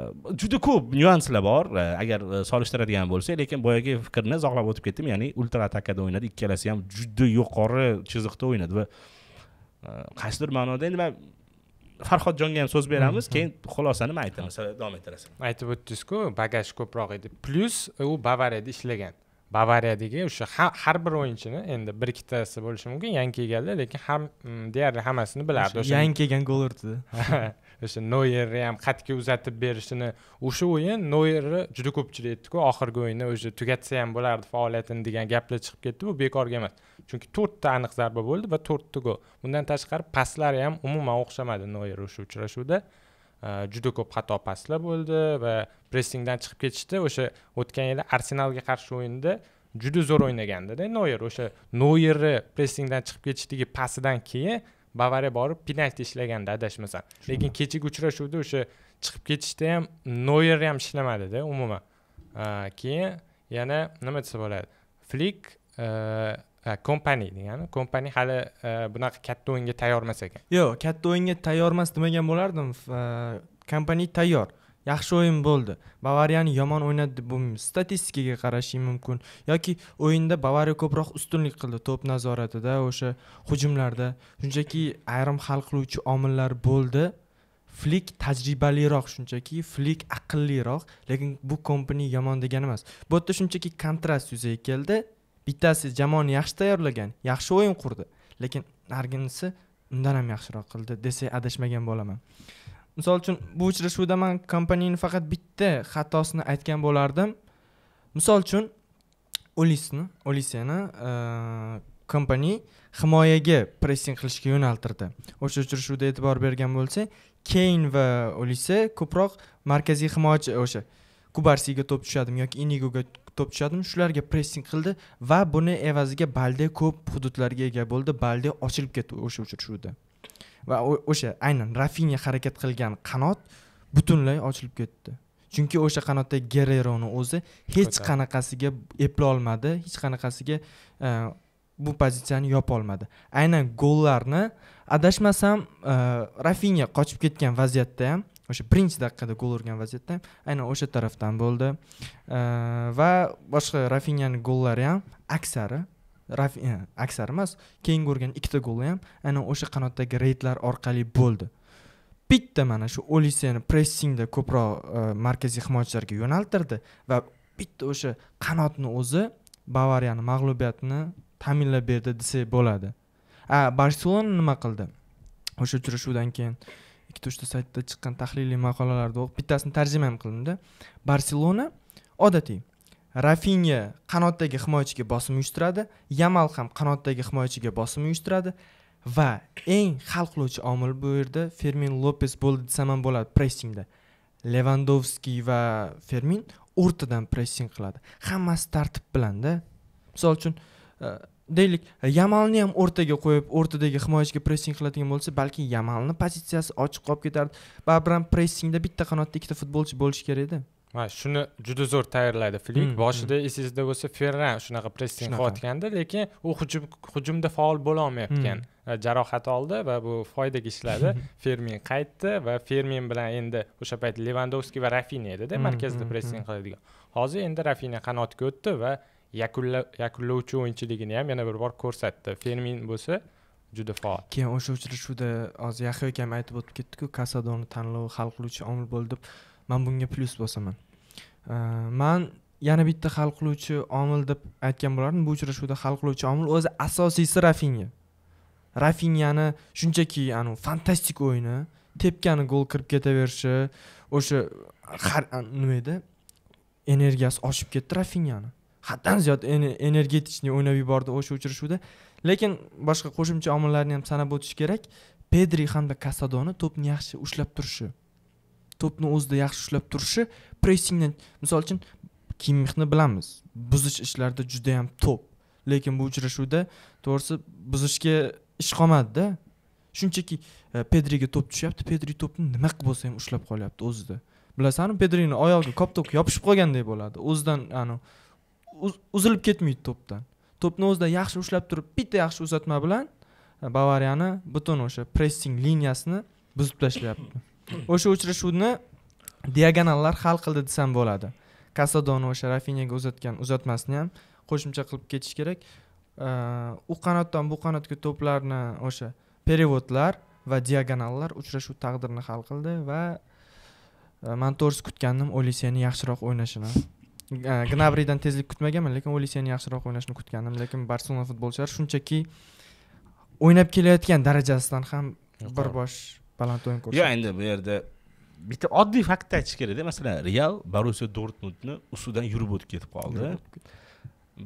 Speaker 3: juda ko'p nyuanslar bor e, agar solishtiradigan bo'lsak lekin boyagi fikrni izohlab o'tib ketdim ya'ni ultra atakada o'ynadi ikkalasi ham juda yuqori chiziqda o'ynadi va qaysidir ma'noda endi man farhodjonga ham so'z mhm. beramiz keyin xulosani man aytaman davom ettirasan aytib o'tdingizku
Speaker 2: bagaj ko'proq edi plyus u bavariyada ishlagan bavariyadagi o'sha har bir o'yinchini endi bir ikkitasi bo'lishi mumkin yangi kelganlar lekin ham mm, deyarli hammasini bilardi o'sha yangi kelgan
Speaker 1: gol urdi [LAUGHS]
Speaker 2: o'sha noyerni ham qatga uzatib berishini o'sha o'yin noyerni juda ko'pchilik aytdiku oxirgi o'yinni o'zi tugatsa ham bo'lardi faoliyatini degan gaplar chiqib ketdi bu bekorga emas chunki to'rtta aniq zarba bo'ldi va to'rtta gol bundan tashqari paslari ham umuman o'xshamadi noyer o'sha uchrashuvda juda ko'p xato paslar bo'ldi va pressingdan chiqib ketishdi o'sha o'tgan yili arsenalga qarshi o'yinda juda zo'r o'ynagandida noyer o'sha noyerni pressingdan chiqib ketishdagi pasidan keyin bavariya borib penalti ishlaganda adashmasam lekin kechagi uchrashuvda o'sha chiqib ketishda ham noyer ham ishlamadida umuman keyin yana nima desa bo'ladi flik e, kompani degani kompani hali e, bunaqa katta o'yinga tayyor emas ekan
Speaker 1: yo'q katta o'yinga tayyor emas demagan bo'lardim e, kompaniya tayyor yaxshi o'yin bo'ldi bavariyani yomon o'ynadi deb bo'lmaydi statistikaga qarashing mumkin yoki o'yinda bavariya ko'proq ustunlik qildi to'p nazoratida o'sha hujumlarda shunchaki ayrim hal qiluvchi omillar bo'ldi flik tajribaliroq shunchaki flik aqlliroq lekin bu kompaniya yomon degani emas bu yerda shunchaki kontrast yuzaga keldi bittasi jamoani yaxshi tayyorlagan yaxshi o'yin qurdi lekin narginisi undan ham yaxshiroq qildi desak adashmagan bo'laman misol uchun bu uchrashuvda man kompaniyani faqat bitta xatosini aytgan bo'lardim misol uchun ulisni uliseni kompaniya himoyaga pressing qilishga yo'naltirdi o'sha uchrashuvda e'tibor bergan bo'lsak keyn va ulise ko'proq markaziy himoyachi o'sha kubarsiga to'p tushadimi yoki inigoga to'p tushadimi shularga pressing qildi va buni evaziga balde ko'p hududlarga ega bo'ldi balde ochilib ketdi o'sha uchrashuvda va o'sha aynan rafinya harakat qilgan qanot butunlay ochilib ketdi chunki o'sha qanotdagi gereroni o'zi hech qanaqasiga eplolmadi hech qanaqasiga e, bu pozitsiyani yopolmadi aynan gollarni adashmasam e, rafinya qochib ketgan vaziyatda ham o'sha birinchi daqiqada gol urgan vaziyatda ham aynan o'sha tarafdan bo'ldi e, va boshqa rafinyani gollari ham aksari E, aksar emas keyingi urgan ikkita goli ham aynan o'sha qanotdagi reydlar orqali bo'ldi bitta mana shu oliseni pressingda ko'proq e, markaziy himoyachilarga yo'naltirdi va bitta o'sha qanotni o'zi bavariyani mag'lubiyatni ta'minlab berdi desak bo'ladi a barselona nima qildi o'sha uchrashuvdan keyin ikkita uchta saytda chiqqan tahliliy maqolalarni o'qib bittasini tarjima ham qildimda barselona odatiy rafinya qanotdagi himoyachiga bosim uyushtiradi yamal ham qanotdagi himoyachiga bosim uyushtiradi va eng hal qiluvchi omil bu yerda fermin lopes bo'ldi desam ham bo'ladi pressingda levandovskiy va fermin o'rtadan pressing qiladi hammasi tartib bilanda misol uchun e, deylik yamalni ham o'rtaga qo'yib o'rtadagi himoyachiga pressing qiladigan bo'lsa balki yamalni pozitsiyasi ochiq qolib ketardi baribir ham pressingda bitta qanotda ikkita futbolchi bo'lishi kerakda
Speaker 2: va shuni juda zo'r tayyorlaydi flik hmm, boshida hmm. esingizda bo'lsa ferran shunaqa pressing qilayotgandi lekin u hujum hujumda faol bo'la olmayotgan hmm. e, jarohat oldi va bu foydaga ishladi [LAUGHS] fermin qaytdi va fermin bilan endi o'sha payt levandovskiy va rafina edida markazda pressing qiladigan hozir endi rafina qanotga o'tdi va yakunlovchi o'yinchiligini ham yana bir bor ko'rsatdi fermin bo'lsa juda faol
Speaker 1: keyin o'sha uchrashuvda hozir yahyo akam aytib o'tib ketdiku kasadoni tanlovi hal qiluvchi omil bo'ldi deb man bunga plyus bosaman man yana bitta hal qiluvchi omil deb aytgan bo'lardim bu uchrashuvda hal qiluvchi omil o'zi asosiysi rafinya rafinyani shunchaki anavi fantastik o'yini tepkani gol kirib ketaverishi o'sha har nima edi energiyasi oshib ketdi rafinyani haddan ziyod energetichniy o'ynab yubordi o'sha uchrashuvda lekin boshqa qo'shimcha omillarni ham sanab o'tish kerak pedri hamda kasadoni to'pni yaxshi ushlab turishi to'pni o'zida yaxshi ushlab turishi pressingdan misol uchun kimmixni bilamiz buzish ishlarida juda yam to'p lekin bu uchrashuvda to'g'risi buzishga ish qolmadida shunchaki e, pedriga to'p tushyapti pedri to'pni nima qilib bo'lsa ham ushlab qolyapti o'zida bilasanmi pedrini oyog'i koptok yopishib qolganday bo'ladi o'zidan anavi uzilib ketmaydi to'pdan to'pni o'zida yaxshi ushlab turib bitta yaxshi uzatma bilan e, bavariyani butun o'sha pressing liniyasini buzib tashlayapti o'sha uchrashuvni diagonallar hal qildi desam bo'ladi kasadoni o'sha rafinyaga uzatgan uzatmasini ham qo'shimcha qilib ketish kerak u qanotdan bu qanotga to'plarni o'sha переводlar va diagonallar uchrashuv taqdirini hal qildi va e, man to'g'risi kutgandim olisiyani yaxshiroq o'ynashini e, gnabridan tezlik kutmaganman lekin olisiyani yaxshiroq o'ynashini kutgandim lekin barselona futbolchilari shunchaki o'ynab kelayotgan darajasidan ham bir bosh baland o'yin ko'rsatdi yo'q
Speaker 3: endi bu yerda bitta oddiy faktni aytish kerakda masalan real borussiya dortmundni ustidan yurib o'tib ketib qoldi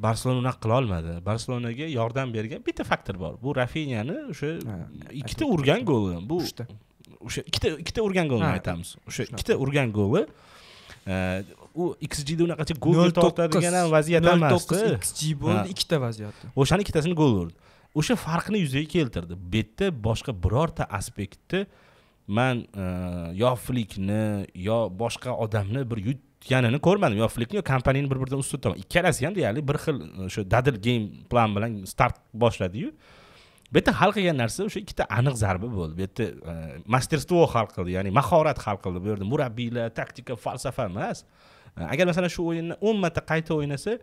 Speaker 3: barselona unaqa qila olmadi barselonaga yordam bergan bitta faktor bor bu rafinyani o'sha ikkita urgan goli bu uchta o'sha ikkita ikkita urgan golni aytamiz o'sha ikkita urgan goli e, u xgda unaqacha gol tortadigan ham vaziyat emas to'qqiz xg bo'ldi ikkita vaziyat o'shani ikkitasini gol urdi o'sha farqni yuzaga keltirdi bu yerda boshqa birorta aspektni man e, yofilikni yo boshqa odamni bir yutganini ko'rmadim flikni yo kompaniyani bir biridan ustun tomon ikkalasi ham deyarli bir xil o'sha e, dadil game plan bilan start boshladiyu bu yerda hal qilgan narsa o'sha ikkita aniq zarba bo'ldi bu yerda e, masterstvo hal qildi ya'ni mahorat hal qildi bu yerda murabbiylar taktika falsafa emas agar masalan shu o'yinni o'n marta qayta o'ynasa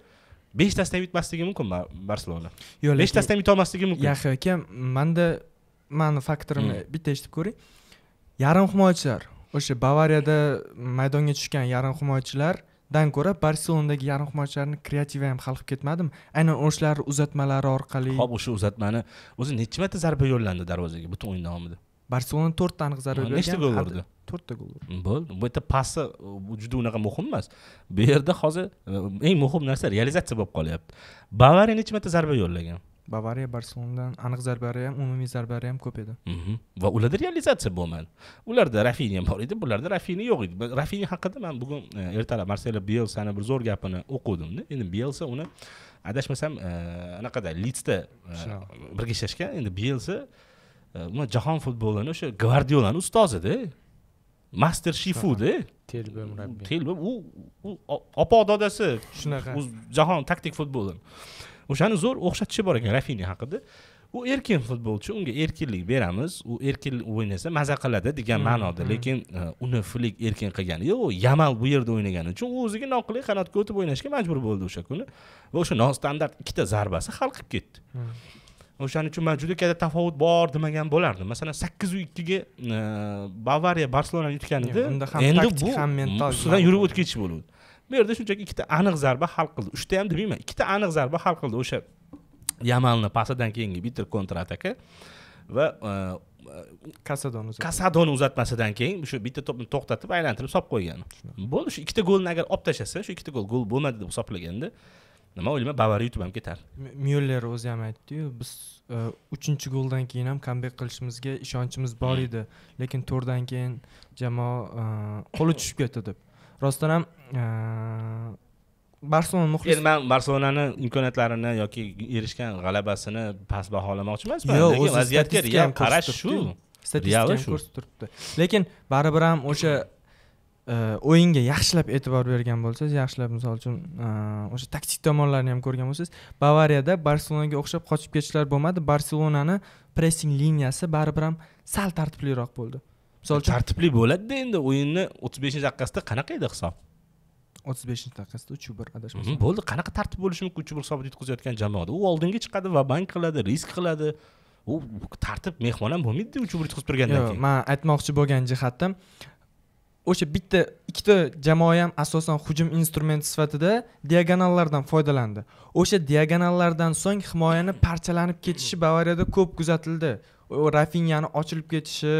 Speaker 3: beshtasidan ham yutmasligi mumkin barselona yo'q beshtasidan ham yutolmasligi mumkin
Speaker 1: yahi aka manda mani faktorimni hmm. bitta eshitib ko'ring yarim himoyachilar o'sha bavariyada maydonga tushgan yarim himoyachilardan ko'ra barselonadagi yarim himoyachilarni kreativi ham hal qilib ketmadimi aynan o'shalar uzatmalari orqali
Speaker 3: hop o'sha uzatmani o'zi nechi marta zarba yo'llandi darvozaga butun o'yin davomida barselona to'rtta aniq zarba bergan nechta gol urdi to'rtta gol urdi bo'ldi bu yerda pasi juda unaqa muhim emas bu yerda hozir e, eng muhim narsa realizatsiya bo'lib qolyapti bavariya necha marta zarba yo'llagan bavariya barselonadan aniq zarbalari ham umumiy zarbalari ham ko'p edi mhm. va ularda realizatsiya bo'lmadi ularda rafini ham bor edi bularda rafini yo'q edi rafini haqida man bugun e, ertalab marselo bielsani bir zo'r gapini o'qidimda endi bielsa uni adashmasam e, anaqada litsda e, birga ishlashgan endi bielsa umuman jahon futbolini o'sha gvardiolani ustozida master shifuda telba murabbiy telba u opa dodasi shunaqa jahon taktik futbolini o'shani zo'r o'xshatishi bor ekan rafini haqida u erkin futbolchi unga erkinlik beramiz u erkin o'ynasa maza qiladi degan mm, ma'noda mm. lekin e, uni flik erkin qilgani yo'q yamal bu yerda o'ynagani uchun u o'ziga noqulay qanotga o'tib o'ynashga majbur bo'ldi o'sha kuni va o'sha nostandart ikkita zarbasi hal qilib ketdi mm. o'shaning uchun man juda katta tafovut bor demagan bo'lardim masalan sakkizu ikkiga e, bavariya barselonani yutgan edi endi bu ustidan yurib o'tib ketish bo'luvdi bu yerda shunchaki ikkita aniq zarba hal qildi uchta ham demayman ikkita aniq zarba hal qildi o'sha yamalni pasidan keyingi bitter ataka va e, kasadon kasadon uzatmasidan keyin shu bitta to'pni to'xtatib aylantirib solib qo'ygan bo'ldi shu ikkita golni agar olib tashlasa shu ikkita gol gol bo'lmadi deb hisoblaganda nima o'ylayman bavariya yutib ham ketar
Speaker 1: myuller o'zi ham aytdiyu biz e, uchinchi goldan keyin ham kambek qilishimizga ishonchimiz bor hmm. edi lekin to'rtdan keyin jamoa e, qo'li tushib ketdi deb rostdan ham
Speaker 3: barselona muxlis endi man barselonani imkoniyatlarini yoki erishgan g'alabasini past baholamoqchi emasman yo'q o'zi vaziyatga real qarash shu statistikani ko'rsatib
Speaker 1: turibdi lekin baribir ham o'sha o'yinga yaxshilab e'tibor bergan bo'lsangiz yaxshilab misol uchun o'sha taktik tomonlarini ham ko'rgan bo'lsangiz bavariyada barselonaga o'xshab qochib ketishlar bo'lmadi barselonani pressing liniyasi baribir ham sal tartibliroq bo'ldi
Speaker 3: misol uchun tartibli bo'ladida endi o'yinni o'ttiz beshinchi daqiqasida qanaqa edi hisob o'ttiz beshinchi daqiqasida uch bir adashmasam mhm, bo'ldi qanaqa tartib bo'lishi mumkin uch bir hisobda yutqazayotgan jamoada u oldinga chiqadi va bank qiladi risk qiladi u tartib mehmon ham bo'lmaydida uch bir yutqazib turgandan keyin
Speaker 1: man aytmoqchi bo'lgan jihatim o'sha bitta ikkita jamoa ham asosan hujum instrumenti sifatida diagonallardan foydalandi o'sha diagonallardan so'ng himoyani parchalanib ketishi bavariyada ko'p kuzatildi rafinyani ochilib ketishi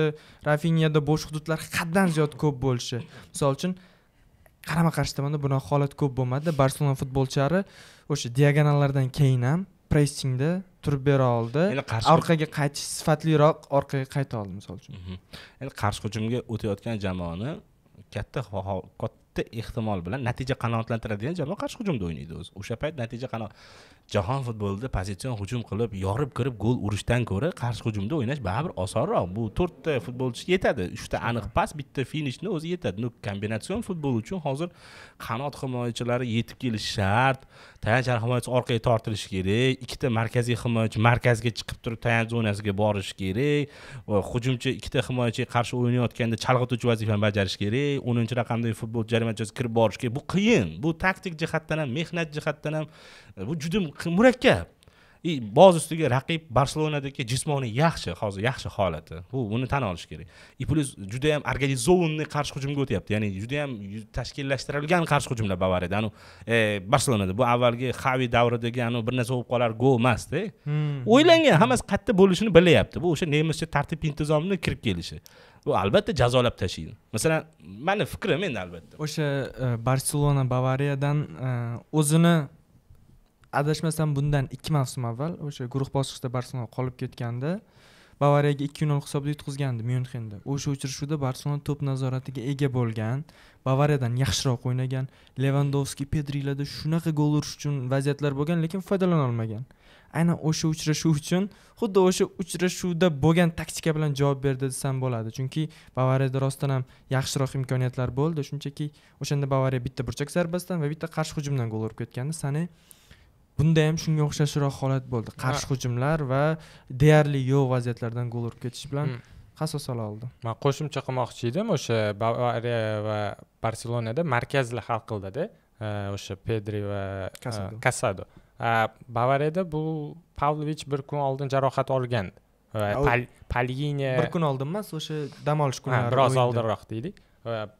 Speaker 1: rafiniyada bo'sh hududlar haddan ziyod ko'p bo'lishi misol uchun qarama qarshi tomonda bunaqa holat ko'p bo'lmadi barselona futbolchilari o'sha diagonallardan keyin ham pressingda turib bera oldi orqaga
Speaker 3: qaytish sifatliroq orqaga qayta oldi misol uchun mhm. qarshi hujumga o'tayotgan jamoani katta katta ehtimol bilan natija qanoatlantiradigan jamoa qarshi hujumda o'ynaydi o'zi o'sha payt natija qanoat jahon futbolida pozitsion hujum qilib yorib kirib gol urishdan ko'ra qarshi hujumda o'ynash baribir osonroq bu to'rtta futbolchi yetadi uchta aniq pas bitta finishni o'zi yetadi ну kombinatsion futbol uchun hozir qanot himoyachilari yetib kelishi shart tayanch himoyachi orqaga tortilishi kerak ikkita markaziy himoyachi markazga chiqib turib tayanch zonasiga borishi kerak hujumchi ikkita himoyachiga qarshi o'ynayotganda chalg'ituvchi vazifani bajarishi kerak o'ninchi raqamdagi futbolchi jarima chizib kirib borishi kerak bu qiyin bu taktik jihatdan ham mehnat jihatdan ham bu juda murakkab и boz ustiga raqib barselonadagi jismoniy yaxshi hozir yaxshi holati bu buni tan olish kerak и plyus judayam organizованный qarshi hujumga o'tyapti ya'ni juda judayam tashkillashtirilgan qarshi hujumlar bavariyada anu e, barselonada bu avvalgi xavi davridagi anu bir narsa bo'lib qolar go emasda hmm. o'ylangan hammasi qayerda bo'lishini bilyapti bu o'sha nemischa tartib intizomni kirib kelishi bu albatta jazolab tashlaydi masalan mani fikrim endi albatta
Speaker 1: o'sha e, barselona bavariyadan e, o'zini adashmasam bundan ikki mavsum avval o'sha guruh bosqichida barselona qolib ketganda bavariyaga ikki nol hisobda yutqizgandi myunxenda o'sha uchrashuvda barselona to'p nazoratiga ega bo'lgan bavariyadan yaxshiroq o'ynagan levandovskiy pedrilarda shunaqa gol urish uchun vaziyatlar bo'lgan lekin foydalana olmagan aynan o'sha uchrashuv uchun xuddi o'sha uchrashuvda bo'lgan taktika bilan javob berdi desam bo'ladi chunki bavariyada rostdan ham yaxshiroq imkoniyatlar bo'ldi shunchaki o'shanda bavariya bitta burchak zarbasidan va bitta qarshi hujumdan gol urib ketgandi sane bunda ham shunga o'xshashroq holat bo'ldi qarshi hujumlar va deyarli yo'q vaziyatlardan gol urib ketish bilan hmm. qasos sola oldi man
Speaker 2: qo'shimcha qilmoqchi edim o'sha bavariya va barselonada markazlar hal qildida o'sha pedri va kasado bavariyada bu pavlovich bir kun oldin jarohat olgan palini bir
Speaker 1: kun oldin emas o'sha dam
Speaker 2: olish kunlari biroz oldinroq deylik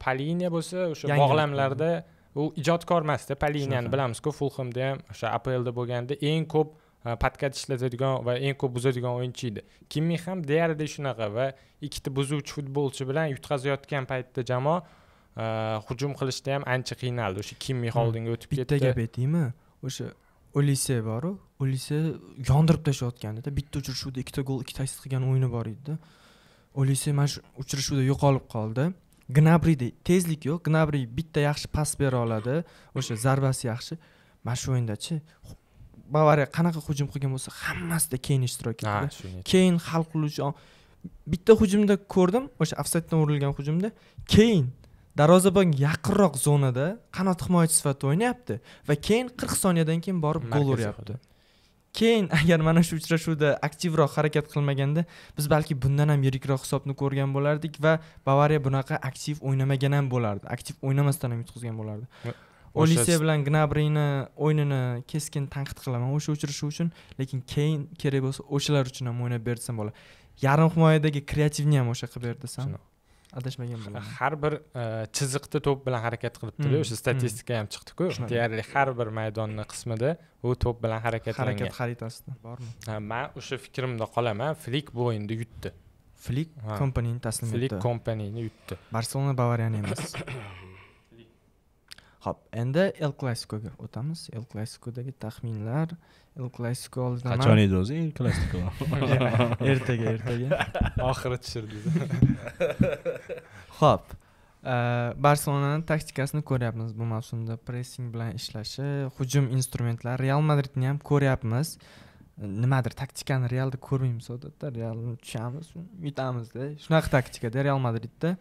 Speaker 2: palini bo'lsa o'sha bog'lamlarda u ijodkor emasda palinani bilamiz-ku fulhamda ham o'sha aplda bo'lganda eng ko'p e, podkat ishlatadigan va eng ko'p buzadigan o'yinchi edi kimmi ham deyarli shunaqa va ikkita buzuvchi futbolchi bilan yutqazayotgan paytda jamoa e, hujum qilishda ham ancha qiynaldi o'sha kimmi hmm. holdinga o'tib ketdi bitta gap
Speaker 1: aytaymi o'sha olise boru olise yondirib tashlayotgandida bitta uchrashuvda ikkita gol ikkita assist qilgan o'yini bor edida olise mana shu uchrashuvda yo'qolib qoldi gnabrida tezlik yo'q gnabri bitta yaxshi pas bera oladi o'sha zarbasi yaxshi mana shu o'yindachi bavariya qanaqa hujum qilgan bo'lsa hammasida keyn ishtirok etdi keyin hal qiluvchi bitta hujumda ko'rdim o'sha ofsaytdan urilgan hujumda keyin darvozabon yaqinroq zonada qanot himoyachi sifatida o'ynayapti va keyin qirq soniyadan keyin borib gol uryapti keyin [LAUGHS] agar mana shu uchrashuvda aktivroq harakat qilmaganda biz balki bundan ham yirikroq hisobni ko'rgan bo'lardik va bavariya bunaqa aktiv o'ynamagan ham bo'lardi aktiv o'ynamasdan ham yutqizgan bo'lardi olise bilan gnabrini o'yinini keskin tanqid qilaman o'sha uchrashuv uchun lekin keyin kerak bo'lsa o'shalar uchun ham o'ynab bersa bo'ladi yarim himoyadagi kreativni ham o'sha qilib ber desam adashmagan bo'ladi
Speaker 2: har bir e, chiziqda to'p bilan harakat qilib turdi hmm. o'sha statistika ham chiqdiku deyarli har bir maydonni qismida u to'p bilan harakatlangan harakat xaritasida bormi man o'sha fikrimda qolaman flik bu o'yinda yutdi flik kompaniyani taslim etdi flik kompaniyani
Speaker 1: yutdi barselona bavariyani emas ho'p [COUGHS] endi el klassikoga o'tamiz el klassikodagi taxminlar il klassiko oldidan qachon edi o'zi il klassiko ertaga ertaga oxiri tushirdi ho'p barselonani taktikasini ko'ryapmiz bu mavsumda pressing bilan ishlashi hujum instrumentlari real madridni ham ko'ryapmiz nimadir taktikani realda ko'rmaymiz odatda realni tushamiz yutamizda shunaqa taktikada real madridda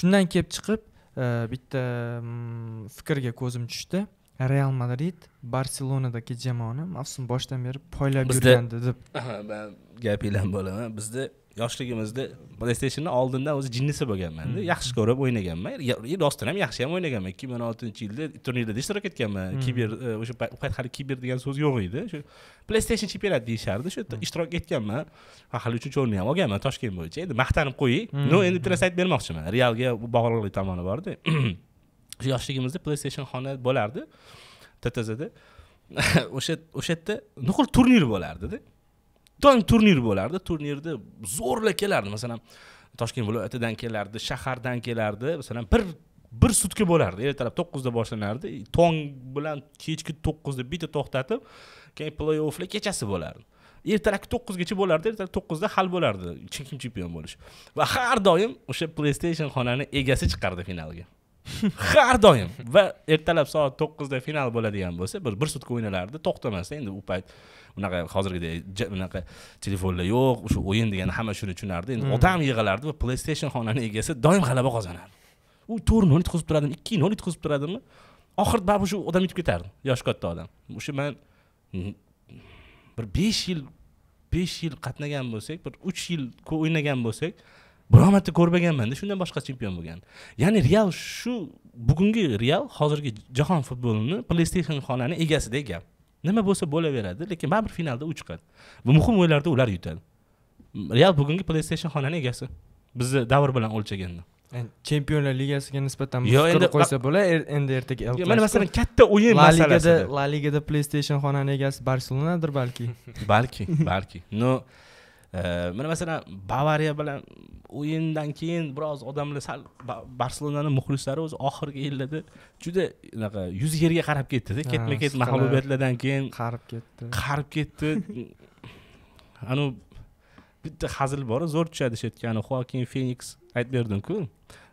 Speaker 1: shundan kelib chiqib e, bitta mm, fikrga ko'zim tushdi real madrid barselonadagi jamoani mavsum boshidan beri poylab yurgandi deb
Speaker 3: man gapinglarni bo'laman bizda yoshligimizda playstationni oldindan o'zi jinnisi bo'lganmanda hmm. yaxshi ko'rib o'ynaganman rostdan ham yaxshi ham o'ynaganman ikki ming o'n oltinchi yilda turnirlarda ishtirok etganman hmm. kiber e, o'sha payt hali kiber degan so'z yo'q edi shu playstation chempionat deyishardi shu yerda hmm. ishtirok etganman hali uchinchi o'rinni ham olganman toshkent bo'yicha endi maqtanib qo'yay no endi bitta narsa aytib bermoqchiman realga bog'liqlik tomoni borda [CLEARS THROAT] yoshligimizda playstation xona bo'lardi ttzda [LAUGHS] o'sha o'sha yerda nuqul turnir bo'lardida doim turnir bo'lardi turnirda zo'rla kelardi masalan toshkent viloyatidan kelardi shahardan kelardi masalan bir bir sutka bo'lardi ertalab to'qqizda boshlanardi tong bilan kechki to'qqizda bitta to'xtatib keyin play offlar kechasi bo'lardi ertalabki to'qqizgacha bo'lardi ertalab to'qqizda hal bo'lardi kim chempion bo'lish va har doim o'sha playstation xonani egasi chiqardi finalga har doim va ertalab soat to'qqizda final bo'ladigan bo'lsa bir bir sutka o'ynalardi to'xtamasdan endi u payt unaqa hozirgidek unaqa telefonlar yo'q o'sha o'yin degani hamma shuni tushunardi endi hmm. odam yig'ilardi va playstation xonani egasi doim g'alaba qozonardi u to'rt nol yutqizib turadimi ikki nol yutqizib turadimi oxiri baribir shu odam yutib ketardi yoshi katta odam o'sha man bir besh yil besh yil qatnagan bo'lsak bir uch yil o'ynagan bo'lsak biror marta ko'rmaganmanda shundan boshqa chempion bo'lgan ya'ni real shu bugungi real hozirgi jahon futbolini playstation xonani egasidek gap nima bo'lsa bo'laveradi lekin baribir finalda u chiqadi va muhim o'yinlarda ular yutadi real bugungi playstation xonani egasi bizni davr bilan o'lchaganda chempionlar ligasiga nisbatan yo'q endi qo'ysa
Speaker 1: bo'ladi er-, endi
Speaker 3: ertaga mana masalan katta o'yin la ligada la ligada playstation xonani egasi barselonadir balki [LAUGHS] balki balki no mana masalan bavariya bilan o'yindan keyin biroz odamlar sal barselonani muxlislari o'zi oxirgi yillarda juda unaqa yuz yerga qarab ketdida ketma ket mag'lubiyatlardan keyin qarib ketdi qarib ketdi anu bitta hazil bor zo'r tushadi shu yerga xoakin feniks aytib berdimku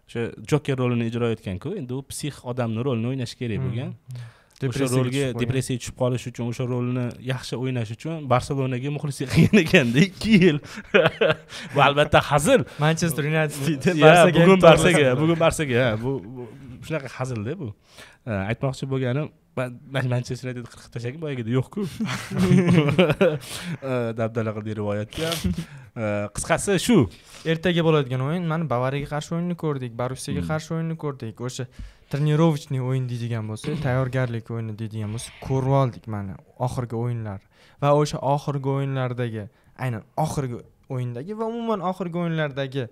Speaker 3: o'sha joker rolini ijro etganku endi u psix odamni rolini o'ynashi kerak hmm. bo'lgan hmm. o'sha rolga depressiyaga tushib qolish uchun o'sha rolni yaxshi o'ynash uchun barselonaga muxlislik qilgan ekanda [LAUGHS] ikki yil bu albatta hazil manchester united deydi bugun barsaga bugun barsaga bu shunaqa hazilda bu aytmoqchi bo'lganim manchester united qirqib tashlagan boyagida yo'qku [LAUGHS] dabdala qildik rivoyatga qisqasi shu ertaga bo'ladigan o'yin mana bavariyaga
Speaker 1: qarshi o'yinni ko'rdik borussiyaga hmm. qarshi o'yinni ko'rdik o'sha тренировочный o'yin deydigan bo'lsak tayyorgarlik o'yini deydigan bo'lsak ko'rib oldik mana oxirgi o'yinlar va o'sha oxirgi o'yinlardagi aynan oxirgi o'yindagi va umuman oxirgi o'yinlardagi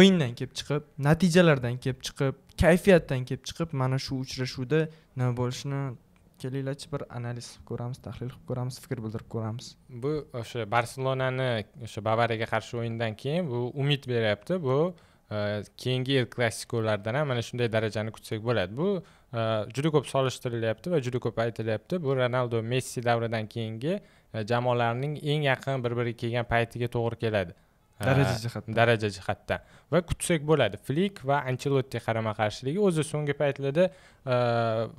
Speaker 1: o'yindan kelib chiqib natijalardan kelib chiqib kayfiyatdan kelib chiqib mana shu uchrashuvda nima bo'lishini kelinglarchi bir analiz qilib ko'ramiz tahlil qilib ko'ramiz fikr bildirib ko'ramiz
Speaker 2: bu o'sha barselonani o'sha bavariyaga qarshi o'yindan keyin bu umid beryapti bu keyingi yil klassikolardan ham mana shunday darajani kutsak bo'ladi bu e, juda ko'p solishtirilyapti va juda ko'p aytilyapti bu ronaldo messi davridan keyingi e, jamoalarning eng yaqin bir biriga kelgan paytiga to'g'ri keladi e, daraja jihatdan daraja jihatdan va kutsak bo'ladi flik va anchelotti qarama qarshiligi o'zi so'nggi paytlarda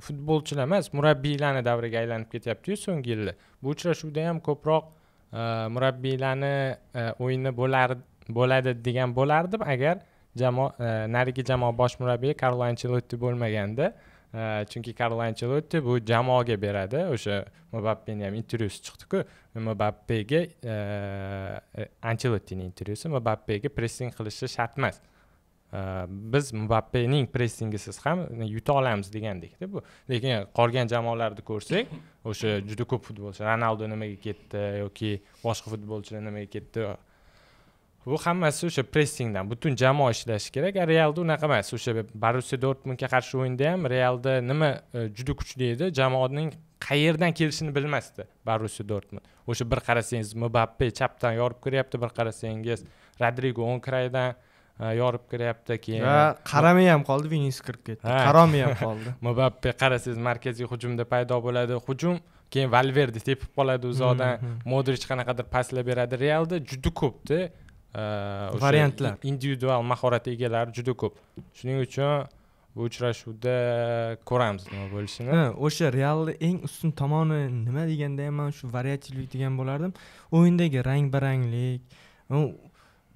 Speaker 2: futbolchilar emas murabbiylarni davriga aylanib ketyaptiyu so'nggi yillar bu uchrashuvda ham ko'proq murabbiylarni o'yini bo'lar bo'ladi degan bo'lardim agar jamoa e, narigi jamoa bosh murabbiyi karlo anchelotti bo'lmaganda e, chunki karlo anchelotti bu jamoaga beradi o'sha mubappeni ham intervyusi chiqdiku mbappega e, anchelottini intervyusi mubappega pressing qilishi shart emas biz mubappening pressingisiz ham yuta olamiz degandekda bu lekin qolgan jamoalarni ko'rsak o'sha juda ko'p futbolchi ronaldo nimaga ketdi yoki boshqa futbolchilar nimaga ketdi bu hammasi o'sha pressingdan butun jamoa ishlashi kerak a realda unaqa emas o'sha borussiya dortmundga qarshi o'yinda ham realda nima e, juda kuchli edi jamoaning qayerdan kelishini bilmasdi borussiya dortmund o'sha bir qarasangiz mbappe chapdan yorib kiryapti bir qarasangiz rodrigo o'ng kraydan e, yorib kiryapti keyin va qaramay
Speaker 1: ham qoldi vinis kirib ketdi qaramay ham qoldi
Speaker 2: [LAUGHS] mbappe qarasangiz markaziy hujumda paydo bo'ladi hujum keyin valverde tepib qoladi uzoqdan mhm, mhm. modrich qanaqadir pastlab beradi realda juda ko'pda variantlar individual mahorat egalari juda ko'p shuning uchun bu uchrashuvda ko'ramiz nima bo'lishini
Speaker 1: o'sha realni eng ustun tomoni nima deganda ham man shu variativlik degan bo'lardim o'yindagi rang baranglik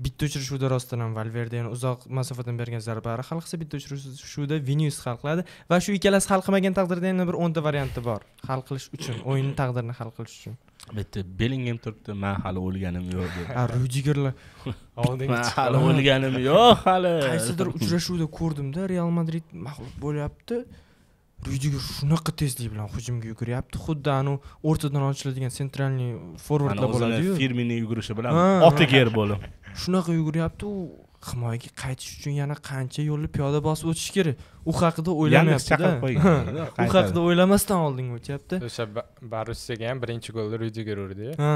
Speaker 1: bitta uchrashuvda rostdan ham valverde yana uzoq masofadan bergan zarbari hal qilsa bitta uchrashuvda vinyus hal qiladi va shu ikkalasi hal qilmagan taqdirda yana bir o'nta varianti bor hal qilish uchun o'yinni taqdirini hal qilish uchun
Speaker 3: bitta belingem turibdi man hali o'lganim yo'q deb ha rudigerlar oldingi hali o'lganim yo'q hali qaysidir uchrashuvda
Speaker 1: ko'rdimda real madrid mag'lub bo'lyapti rudiger shunaqa tezlik bilan hujumga yuguryapti xuddi anavi o'rtadan ochiladigan sentralniy forvardlar bo'ladiyu
Speaker 3: firmini yugurishi bilan otiger bo'lib
Speaker 1: shunaqa yuguryapti u himoyaga qaytish uchun yana qancha yo'lni piyoda bosib o'tish kerak u haqida o'ylamayaptida [LAUGHS] u haqida o'ylamasdan oldinga
Speaker 2: o'tyapti o'sha barussiyaga ham birinchi golni rudiger urdi ha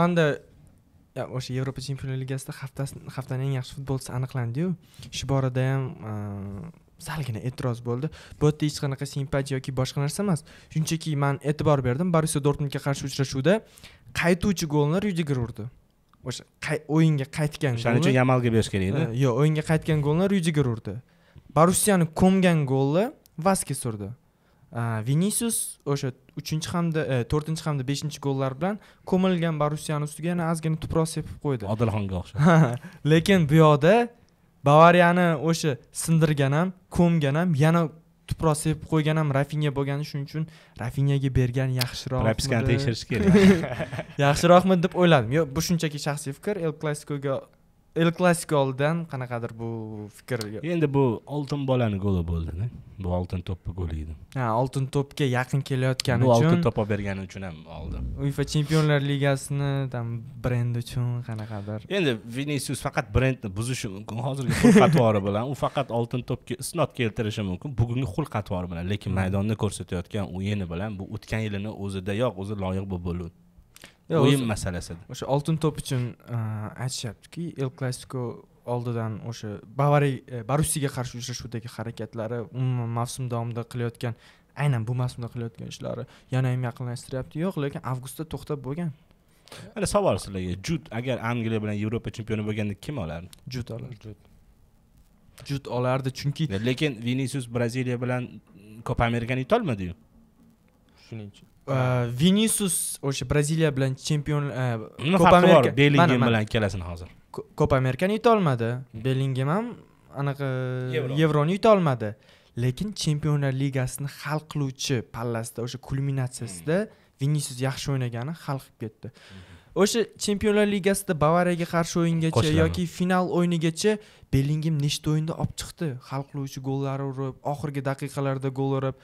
Speaker 1: manda o'sha yevropa chempionlar ligasida haftasini haftaning eng yaxshi futbolchisi aniqlandiyu shu borada ham salgina e'tiroz bo'ldi bu yerda hech qanaqa simpatiya yoki boshqa narsa emas shunchaki man e'tibor berdim borussiya dortmundga qarshi uchrashuvda qaytuvchi golni rudiger urdi o'sha o'yinga qaytgan shuning uchun yamalga berish kerakda yo'q o'yinga qaytgan golni rudiger urdi borussiyani ko'mgan golni vaskes urdi vinisius o'sha uchinchi hamda e, to'rtinchi hamda beshinchi gollar bilan ko'milgan borussiyani ustiga yana ozgina tuproq sepib qo'ydi [LAUGHS] odilxonga o'xshab lekin bu yoqda bavariyani o'sha sindirgan ham ko'mgan ham yana tuproq sepib qo'ygan ham rafinya bo'lgani shuning uchun rafinyaga bergan yaxshiroq propiskani tekshirish kerak
Speaker 3: [LAUGHS] yaxshiroqmi
Speaker 1: deb o'yladim yo'q bu shunchaki shaxsiy fikr el klassikoga el klassiko oldidan qanaqadir bu fikr
Speaker 3: endi bu oltin bolani goli bo'ldida bu oltin to'pni goli edi
Speaker 1: ha oltin to'pga yaqin kelayotgani uchun bu oltin
Speaker 3: to'p olib bergani uchun ham oldi
Speaker 1: uefa chempionlar ligasini там brend uchun qanaqadir
Speaker 3: endi vinisius faqat brendni buzishi mumkin hozirgi xulq [LAUGHS] atvori bilan u faqat oltin to'pga isnot keltirishi mumkin bugungi xulq atvori bilan lekin maydonda ko'rsatayotgan o'yini bilan bu o'tgan yilini o'zidayoq o'zi loyiq bo'lib o'yin masalasida
Speaker 1: o'sha oltin to'p uchun aytishyaptiki el klassiko oldidan o'sha bavariy e, borussiyaga qarshi uchrashuvdagi harakatlari umuman mavsum davomida qilayotgan aynan bu mavsumda qilayotgan ishlari yana ham yaqinlashtiryapti yo'q lekin avgustda to'xtab
Speaker 3: bo'lgan mana savol sizlarga jud agar angliya bilan yevropa chempioni bo'lganda kim olardi jud olardi jud jud olardi chunki lekin vinisius braziliya bilan kopa amerikani yutolmadiyu shuning uchun vinisus o'sha braziliya
Speaker 1: bilan chempion nima farqi bor bellingem bilan ikkalasini hozir kopa amerikani yuta olmadi bellingem ham anaqa yevroni yuta olmadi lekin chempionlar ligasini hal qiluvchi pallasida o'sha kulminatsiyasida vinisus yaxshi o'ynagani hal qilib ketdi o'sha chempionlar ligasida bavariyaga qarshi o'yingacha yoki final o'yinigacha bellingem nechta o'yinda olib chiqdi hal qiluvchi gollar urib oxirgi daqiqalarda gol urib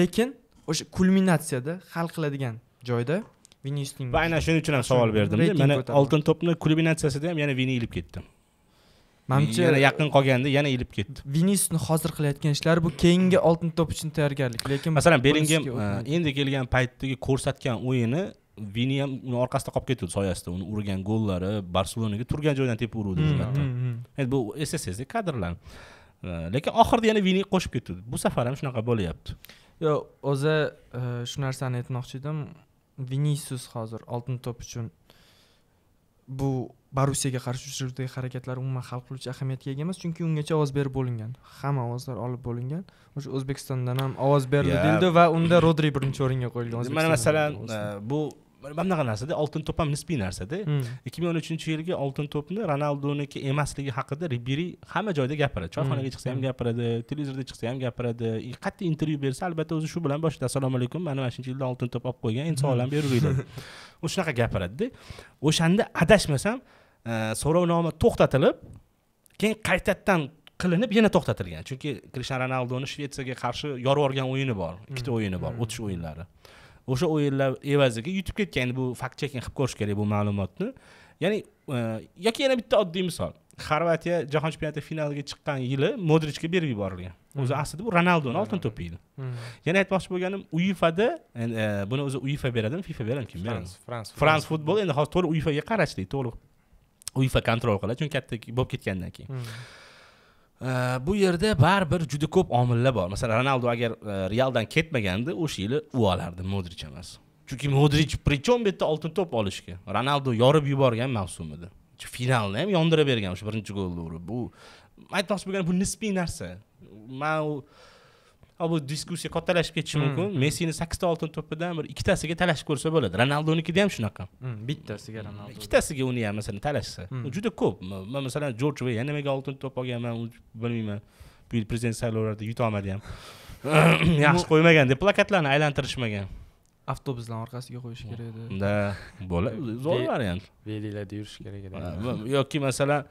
Speaker 1: lekin o'sha kulminatsiyada hal qiladigan joyda vinisning va aynan shuning uchun ham savol berdim mana oltin
Speaker 3: to'pni kulminatsiyasida ham yana vini ilib ketdi manimcha yana yaqin qolganda yana ilib ketdi
Speaker 1: vinisni hozir qilayotgan ishlari bu keyingi oltin to'p uchun tayyorgarlik lekin masalan belingem e,
Speaker 3: endi kelgan paytdagi ko'rsatgan o'yini vini ham uni orqasida qolib ketuvdi soyasida uni urgan gollari barselonaga turgan joydan tepib uruvdi hmm, hmm, hmm. endi bu ssd kadrlar e, lekin oxirida yana vini qo'shib ketuvdi bu safar ham shunaqa bo'lyapti
Speaker 1: yo'q o'zi e, shu narsani aytmoqchi edim vinisius hozir oltin to'p uchun bu borussiyaga qarshi uchrashuvdagi harakatlar umuman hal qiluvchi ahamiyatga ega emas chunki ungacha ovoz berib bo'lingan hamma ovozlar olib bo'lingan o'sha o'zbekistondan ham ovoz berildi deyildi va unda [CLEARS THROAT] rodri birinchi o'ringa qo'yilgan mana masalan e,
Speaker 3: bu mana bunaqa narsada oltin to'p ham nisbiy narsada hmm. ikki ming o'n uchinchi yilgi oltin to'pni ronalduniki emasligi haqida riberi hamma joyda gapiradi choyxonaga hmm. chiqsa ham gapiradi televizorda chiqsa ham gapiradi e, qat'iy intervyu bersa albatta o'zi shu bilan boshlaydi assalomu alaykum mana mana shuncha yilda oltin to'p olib qo'ygan endi sog'lom beraveringlar hmm. u shunaqa gapiradida o'shanda adashmasam e, so'rovnoma to'xtatilib keyin qaytadan qilinib yana to'xtatilgan chunki krishan ronalduni shvetsiyaga qarshi yorib yuborgan o'yini bor ikkita o'yini bor o'tish o'yinlari o'sha o'yinlar evaziga yutib ketgan endi bu fakt chekin qilib ko'rish kerak bu ma'lumotni ya'ni e, yoki yana bitta oddiy misol xorvatiya jahon chempionati finaliga chiqqan yili modrichga berib yuborilgan hmm. o'zi aslida bu ronalduni oltin to'pi edi hmm. yana aytmoqchi bo'lganim uefada e, e, buni o'zi uefa beradimi fifa beradimi kim beradi frans frans futbol endi hozir to'liq uefaga qarashdi to'liq uefa kontrol qiladi chunki katta bo'lib ketgandan keyin hmm. bu yerda baribir juda ko'p omillar bor masalan ronaldu agar e, realdan ketmaganda o'sha yili u olardi modrich emas chunki modrich причем bu yerda oltin to'p olishga ronaldu yorib yuborgan mavsumida finalni ham yondira bergan o'sha birinchi golni urib bu aytmoqchi bo'lganim bu nisbiy narsa man bu diskussiya kattalashib hmm. ketishi mumkin messini sakkizta oltin to'pidan bir ikkitasiga talashib ko'rsa bo'ladi ronaldonikida ham shunaqa hmm, bittasiga hmm, ronaldo ikkitasiga uni ham masalan talashsa juda ko'p man masalan jorj ve yana nimaga oltin to'p olganman bilmayman bu yil prezident saylovlarida yutolmadi ham [COUGHS] yaxshi qo'ymagan deb plakatlarni aylantirishmagan avtobuslarni orqasiga qo'yish kerak edi да bo'ladi zo'r variant veliklarda yurish kerak edi yoki masalan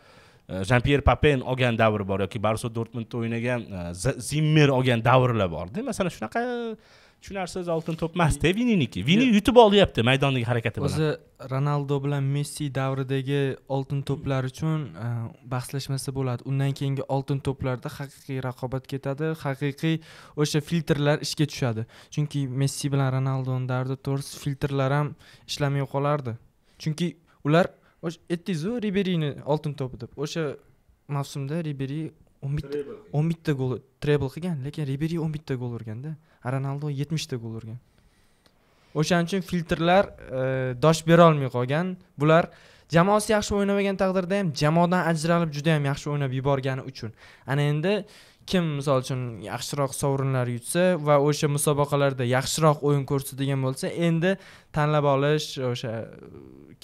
Speaker 3: jan pierre papen olgan davri bor yoki barso dortmundda o'ynagan e, zimmer olgan davrlar borda masalan shunaqa tushunarsiz oltin to'p emasda vininiki vini yutib olyapti maydondagi harakati bilan o'zi
Speaker 1: ronaldo bilan messi davridagi oltin to'plar uchun e, bahslashmasa bo'ladi undan keyingi oltin to'plarda haqiqiy raqobat ketadi haqiqiy o'sha filtrlar ishga tushadi chunki messi bilan ronaldoni davrida to'g'risi filtrlar ham ishlamay qolardi chunki ular aytdingizu riberini oltin to'pi deb o'sha mavsumda riberi o'n bitta o'n bitta gol trebl qilgan lekin riberi o'n bitta gol urganda ronaldo yetmishta gol urgan o'shaning uchun filtrlar dosh berolmay qolgan bular jamoasi yaxshi o'ynamagan taqdirda ham jamoadan ajralib juda ham yaxshi o'ynab yuborgani uchun ana endi kim misol uchun yaxshiroq sovrinlar yutsa va o'sha musobaqalarda yaxshiroq o'yin ko'rsatadigan bo'lsa endi tanlab olish o'sha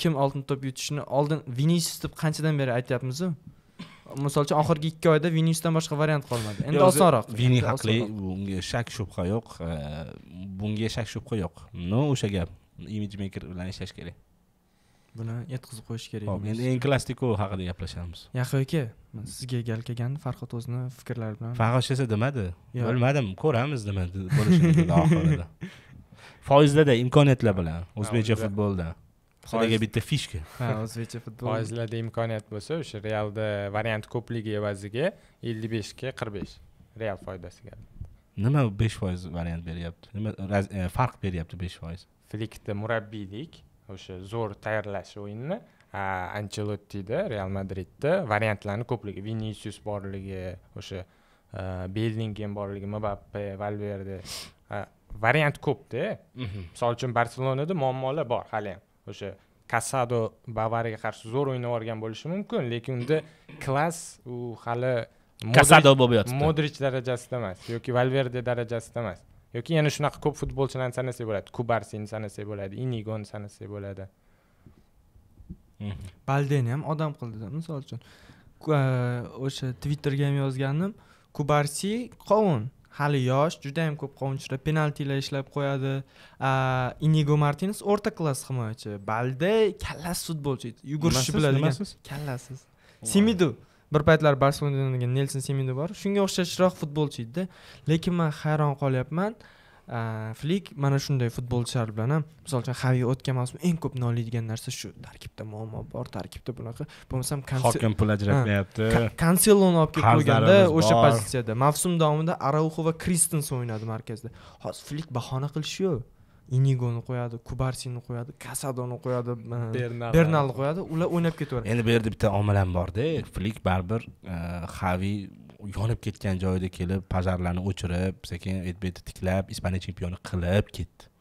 Speaker 1: kim oltin to'p yutishini oldin vinisius deb qanchadan beri aytyapmizu misol uchun oxirgi ikki oyda vinisiusdan boshqa variant qolmadi endi osonroq vini
Speaker 3: haqli bunga shak shubha yo'q bunga shak shubha yo'q no o'sha gap imij bilan ishlash kerak buni yetkazib qo'yish kerak hop endi eng klassiku haqida gaplashamiz
Speaker 1: yaqin aka sizga gal kelgandi farhod o'zini fikrlari bilan farhoshasi demadi bilmadim
Speaker 3: ko'ramiz nimadi bo'lishini oxirida [LAUGHS] foizlarda imkoniyatlar bilan o'zbekcha futbolda sizlarga bitta fishka ha o'zbekcha futbol
Speaker 2: foizlarda imkoniyat bo'lsa o'sha realda variant ko'pligi evaziga ellik beshga qirq besh real foydasiga
Speaker 3: nima besh foiz variant beryapti nima e, farq beryapti besh foiz
Speaker 2: flikda murabbiylik o'sha zo'r tayyorlash o'yinini anchelottida real madridda variantlarni ko'pligi vinisius borligi o'sha e, bellingem borligi mbappe valverde variant ko'pda mhm. misol uchun barselonada muammolar bor hali ham o'sha kasado bavariyaga qarshi zo'r o'ynab yuborgan bo'lishi mumkin lekin unda klass u hali kasado bo'lib yotibdi modrich darajasida emas yoki valverde darajasida emas yoki yana shunaqa ko'p futbolchilarni sanasak bo'ladi kubarsini sanasak bo'ladi inigoni
Speaker 1: sanasak bo'ladi mhm. baldeni ham odam qildi misol uchun e, o'sha twitterga ham yozgandim kubarsi qovun hali yosh juda yam ko'p qovunchilar penaltilar ishlab qo'yadi inigo martines o'rta klass himoyachi balde kallasiz futbolchi yugurishni biladigan kallasiz simidu bir paytlar barselonada nelson semedo bor shunga o'xshashroq futbolchi edida lekin man hayron qolyapman flik mana shunday futbolchilar bilan ham misol uchun havi o'tgan mavsum eng ko'p noliydigan narsa shu tarkibda muammo bor tarkibda bunaqa bo'lmasam hokim pul ajratmayapti kanseloni olib kelib qo'yganda o'sha pozitsiyada mavsum davomida arauxo va kristens o'ynadi markazda hozir flik bahona qilishi yo'q inigoni qo'yadi kubarsini qo'yadi kasadoni qo'yadi bernalni
Speaker 3: qo'yadi ular o'ynab ketaveradi endi bu yerda bitta omil ham borda flik baribir e, xavi yonib ketgan joyida kelib pajarlarni o'chirib sekin etbeti tiklab ispaniya chempioni qilib ketdi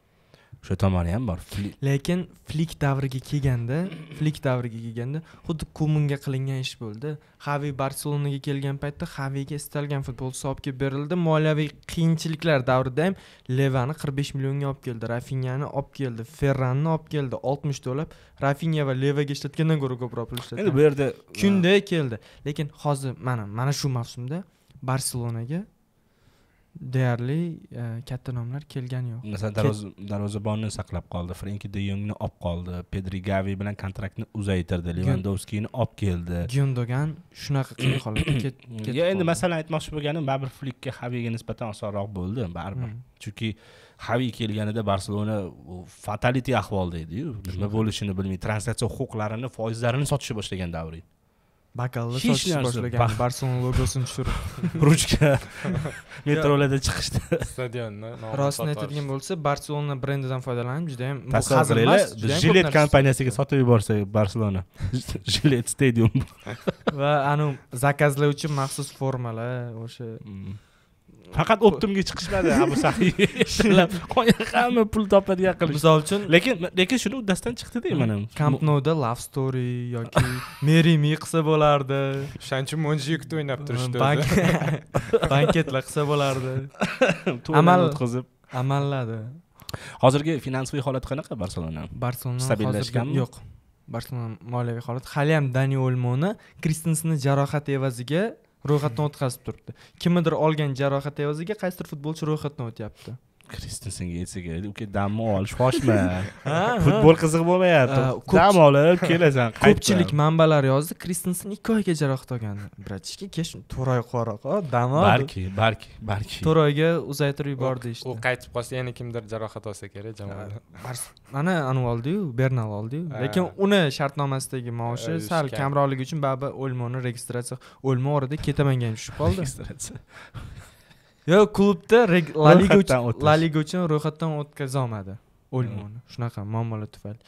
Speaker 3: o'sha tomoni ham bor
Speaker 1: lekin flik davriga kelganda [CLEARS THROAT] flik davriga kelganda xuddi kumunga qilingan ish bo'ldi xavi barselonaga kelgan paytda xaviga istalgan futbolchi olib kelib berildi moliyaviy qiyinchiliklar davrida ham levani qirq besh millionga olib keldi rafinyani olib keldi ferranni olib keldi oltmish to'lab rafinya va levaga ishlatgandan ko'ra ko'proq pul ishlatgan endi bu yerda kunday keldi lekin hozir mana mana shu mavsumda barselonaga deyarli e, katta nomlar kelgani yo'q masalan
Speaker 3: darvozabonni saqlab qoldi frenki de yongni olib qoldi pedri gavi bilan kontraktni uzaytirdi levandovskiyni olib keldi gyundogan
Speaker 1: shunaqa qiyin holatga ketdi
Speaker 3: endi masalan aytmoqchi bo'lganim baribir flikka xaviga nisbatan osonroq bo'ldi baribir hmm. chunki havi kelganida barselona fatality ahvolda ediyu nima hmm. bo'lishini bilmay translyatsiya huquqlarini foizlarini sotishni boshlagan davr edi
Speaker 1: bakalla sotish boshlagan barselona logosini tushirib [LAUGHS] ruchka [LAUGHS] metrolarda chiqishdi stadionni rostini aytadigan bo'lsa barselona brendidan foydalanib juda yam tasavvur qilinglar jilet
Speaker 3: kompaniyasiga sotib yuborsak barselona jilet [LAUGHS] stadium
Speaker 1: va anavi zakazlovchi maxsus formalar o'sha mm. faqat optimga chiqishmadi abu sahiy qolgan hamma pul topadigan qilish misol uchun lekin
Speaker 3: lekin shuni uddasidan chiqdida mana kamp hmm. nouda love
Speaker 1: story yoki [LAUGHS] meri mi qilsa bo'lardi
Speaker 3: o'shaning uchun yukni o'ynab turishdi [LAUGHS] banketlar qilsa bo'lardi [LAUGHS] amal o'tkazib amalladi hozirgi finansoviy holat qanaqa barselona barselona stabillashganmi yo'q
Speaker 1: barselona moliyaviy holati hali ham dani olmoni kristensni jarohati evaziga ro'yxatdan o'tkazib turibdi kimnidir olgan jarohat evaziga qaysidir futbolchi ro'yxatdan o'tyapti
Speaker 3: kristi senga esiga uka dam ol shoshma [LAUGHS] futbol qiziq bo'lmayapti dam olib kelasan ko'pchilik manbalar yozdi kristensen ikki
Speaker 1: oyga jarohat olgan братишка kech to'rt oy qo'riq dam ol balki balki balki to'rt oyga
Speaker 2: uzaytirib yubordi ishni u qaytib qolsa yana kimdir jarohat olsa kerak jamoada
Speaker 1: mana anavi oldiyu bernal oldiyu lekin uni shartnomasidagi maoshi sal kamroqligi uchun baribir o'lmoni registratsiya o'lmo orada ketamanga ham tushib qoldi yo'q klubda la liga uchun la liga uchun ro'yxatdan o'tkaza olmadi olmoni shunaqa muammolar tufayli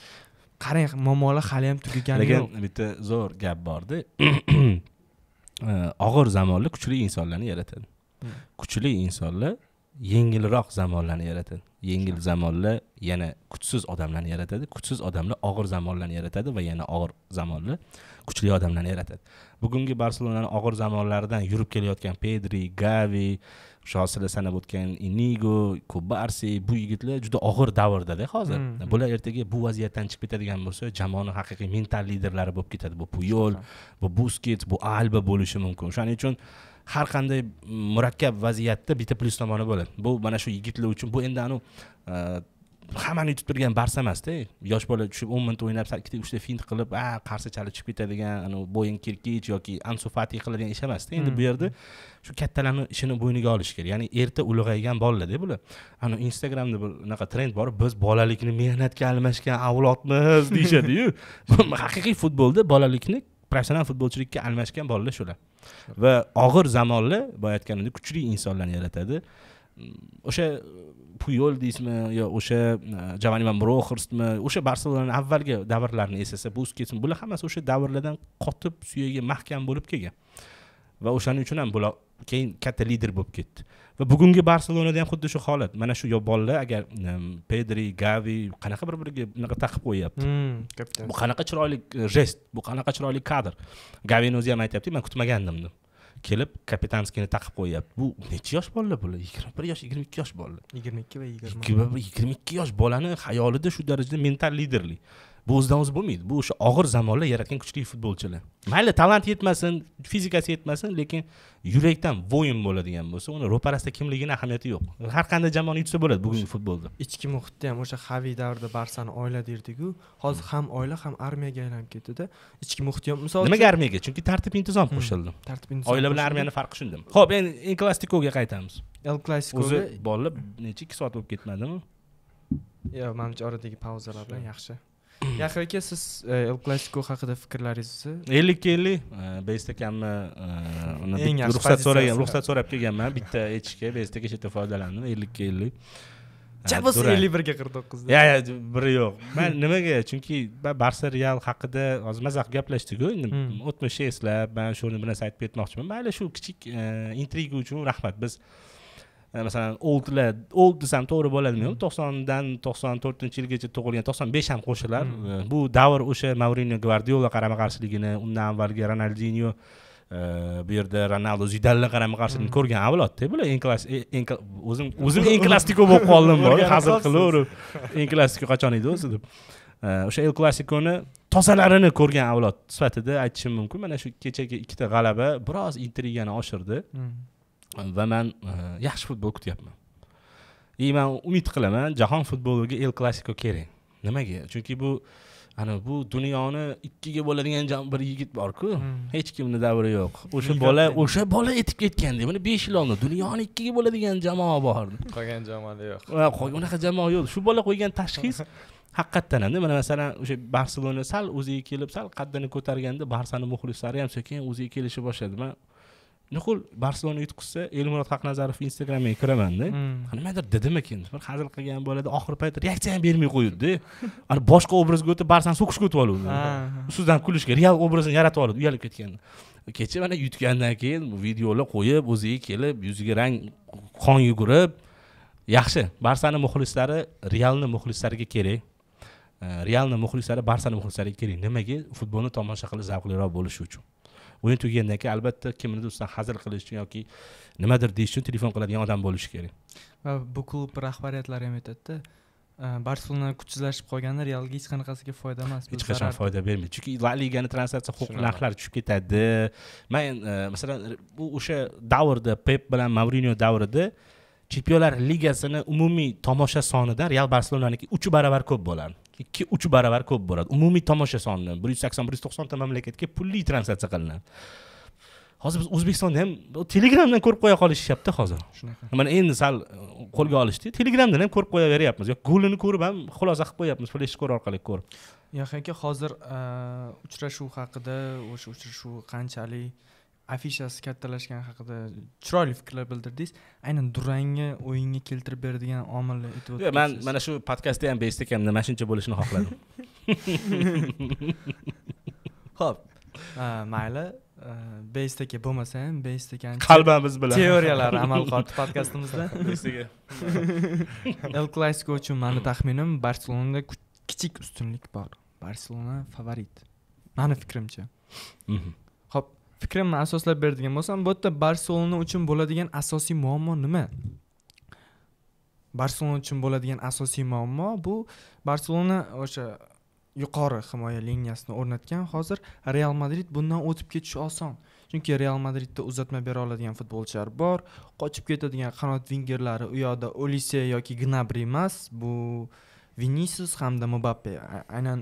Speaker 1: qarang muammolar hali ham tugagani yo'q
Speaker 3: lekin bitta zo'r gap borda [CLEARS THROAT] og'ir zamonlar kuchli insonlarni yaratadi hmm. kuchli insonlar yengilroq zamonlarni yaratadi yengil zamonlar yana kuchsiz odamlarni yaratadi kuchsiz odamlar og'ir zamonlarni yaratadi va yana og'ir zamonlar kuchli odamlarni yaratadi bugungi barselonani og'ir zamonlaridan yurib kelayotgan pedri gavi o'sha hosila sanab o'tgan inigo kubarsi bu yigitlar juda og'ir davrdada hozir hmm, hmm. bular ertaga bu vaziyatdan chiqib ketadigan bo'lsa jamoani haqiqiy mental liderlari bo'lib ketadi bu puyol bu busket bu alba bo'lishi mumkin o'shaning uchun har qanday murakkab vaziyatda bitta plyus tomoni bo'ladi bu mana shu yigitlar uchun bu endi anavi hammani yutib turgan barsa emasda yosh bola tushib o'n minut o'ynab ikkita uchta fint qilib a qarsachalar chiqib ketadigan bo'yin kirkich yoki ansu fati qiladigan ish emasda endi bu hmm. yerda shu kattalarni ishini bo'yniga olish kerak ya'ni erta ulg'aygan bolalarda bular ana instagramda bir unaqa trend bor biz bolalikni mehnatga almashgan avlodmiz deyishadiyu [LAUGHS] haqiqiy futbolda bolalikni professional futbolchilikka almashgan bolalar shular va og'ir zamonlar boya aytganimdek kuchli insonlarni yaratadi o'sha puyol deysizmi yo o'sha e, javani van broxersmi o'sha barselonani avvalgi davrlarini esasa busketsmi bular hammasi o'sha davrlardan qotib suyagi mahkam bo'lib kelgan va o'shaning uchun ham bular keyin katta lider bo'lib ketdi va bugungi barselonada ham xuddi shu holat mana shu bolalar agar e, pedri gavi qanaqa bir biriga bunaqa taqib qo'yyapti hmm, bu qanaqa chiroyli jest e, bu qanaqa chiroyli kadr gavini o'zi ham aytyapti man kutmagandim deb kelib kapitanskiyni taqib qo'yyapti bu necha yosh bolalar bular yigirma bir yosh yigirma ikki yosh bolalar yigirma ikki va yigirma yigirma ikki yosh bolani xayolida shu darajada mental liderlik bu o'zidan o'zi bo'lmaydi bu o'sha og'ir zamonlar yaratgan kuchli futbolchilar mayli talanti yetmasin fizikasi yetmasin lekin yurakdan voyin bo'ladigan bo'lsa uni ro'parasida kimligini ahamiyati yo'q har qanday jamoani yutsa bo'ladi bugungi futbolda ichki muhitda
Speaker 1: ham o'sha xavi davrida barsani oila derdiku hozir hmm. ham oila ham armiyaga aylanib ketdida ichki muhit ham misol nimaga armiyaga chunki tartib
Speaker 3: intizom hmm, qo'shildi tartib intizom oila bilan armiyani farqi shunda ho'p endi el klassikoga qaytamiz el klassiko o'zi bolalar necha ikki soat bo'lib ketmadimi yo'q manimcha oradagi pauzalar bilan
Speaker 1: yaxshi yaqin
Speaker 3: aka siz el klassiko haqida fikrlaringizni ellikka ellik beysda akamni uni ruxsat so'ragan ruxsat so'rab kelganman bitta aytishga beysda aka chetda foydalandim ellikka ellik chap bo'lsa ellik birga qirq to'qqizda yo biri yo'q man nimaga chunki barsa real haqida hozir mazax gaplashdiku endi o'tmishni eslab man shuni bir narsa aytib ketmoqchiman mayli shu kichik intriga uchun rahmat biz masalan oldlar old desam to'g'ri bo'ladimi yo'q to'qsondan to'qson to'rtinchi yilgacha tug'ilgan to'qson besh ham qo'shilar hmm. e, bu davr o'sha mavrinyo gvardiola qarama qarshiligini undan avvalgi ronaldinyo e, bu yerda ronaldo zidanlar qarama qarshiligini hmm. ko'rgan avlodda bular eng klass e, o'zim [LAUGHS] o'zim eng klassiko bo'lib qoldim hazil qilaverib eng klassiko qachon edi o'zi deb o'sha el klassikoni tozalarini ko'rgan avlod sifatida aytishim mumkin mana shu kechagi ikkita g'alaba biroz intrigani oshirdi hmm. va man yaxshi futbol kutyapman и man umid qilaman jahon futboliga el klassiko kerak nimaga chunki bu ana bu dunyoni ikkiga bo'ladigan bir yigit borku hech kimni davri yo'q o'sha bola o'sha bola yetib ketgan mana besh yil oldin dunyoni ikkiga bo'ladigan jamoa bor qolgan jamoada yo'q unaqa jamoa yo'q shu bola qo'ygan tashxis haqiqatdan ham mana masalan o'sha barselona sal o'ziga kelib sal qaddini ko'targanda barsani muxlislari ham sekin o'ziga kelishi boshladi man nuqul barselona yutqizsa elmurod haqnazarov instagramiga kiramanda hmm. nimadir didimikin bir hazil qilgan bo'ladi oxirgi payt reaksiya ham bermay qo'yadida [LAUGHS] ana boshqa obrazga o'tib barsani so'kishga o'tib oluvdi ustidan kulishga real obrazini yaratib oladi uyalib ketgan kecha mana yutgandan keyin videolar qo'yib o'ziga kelib yuziga rang qon yugurib yaxshi barsani muxlislari realni muxlislariga kerak realni muxlislari barsani muxlislariga kerak nimaga futbolni tomosha qilish zavqliroq bo'lishi uchun o'yin tugagandan keyin albatta kimnidir ustidan hazil qilish uchun yoki nimadir deyish uchun telefon qiladigan odam bo'lishi kerak
Speaker 1: va bu klub rahbariyatlari ham aytadida e, barselona kuchsizlashib qolganda realga hech qanaqasiga foyda emas hech qachon foyda
Speaker 3: bermaydi chunki la ligani translyatsiya huquq narxlari tushib ketadi man e, masalan bu o'sha davrda pep bilan mavrinyo davrida chempionlar ligasini umumiy tomosha sonidan real barselonaniki uch baravar ko'p bo'lardi ikki uch barobar ko'p bo'ladi umumiy tomosha soni bir yuz sakson bir yuz to'qsonta mamlakatga pulli translyatsiya qilinadi hozir biz o'zbekistonda ham telegramdan ko'rib qo'ya qolishyapti hozir shunaqa mana endi sal e, qo'lga olishdi telegramdan ham ko'rib qo'yaveryapmiz yo golini ko'rib ham xulosa qilib qo'yapmiz flesh orqali ko'rib
Speaker 1: yo'q aka hozir e, uchrashuv haqida o'sha uchrashuv qanchalik afishasi kattalashgani haqida chiroyli fikrlar bildirdingiz aynan durangni o'yinga keltirib beradigan omilni aytib yo'q man mana
Speaker 3: shu podkastda ham beshta ekan mana shuncha bo'lishini xohladim
Speaker 1: ho'p [LAUGHS] e, mayli e, beist aka bo'lmasa ham beist qalbimiz bilan teoriyalari amal qildi podkastimizda [LAUGHS] [LAUGHS] el klassiko uchun mani taxminim barselonada kichik ustunlik bor barselona favorit mani fikrimcha mhm. fikrimni asoslab beradigan bo'lsam bu yerda barselona uchun bo'ladigan asosiy muammo nima barselona uchun bo'ladigan asosiy muammo bu barselona o'sha yuqori himoya liniyasini o'rnatgan hozir real madrid bundan o'tib ketish oson chunki real madridda uzatma bera oladigan futbolchilar bor qochib ketadigan qanot vingerlari u yoqda olise yoki gnabri emas bu vinisius hamda mubappe aynan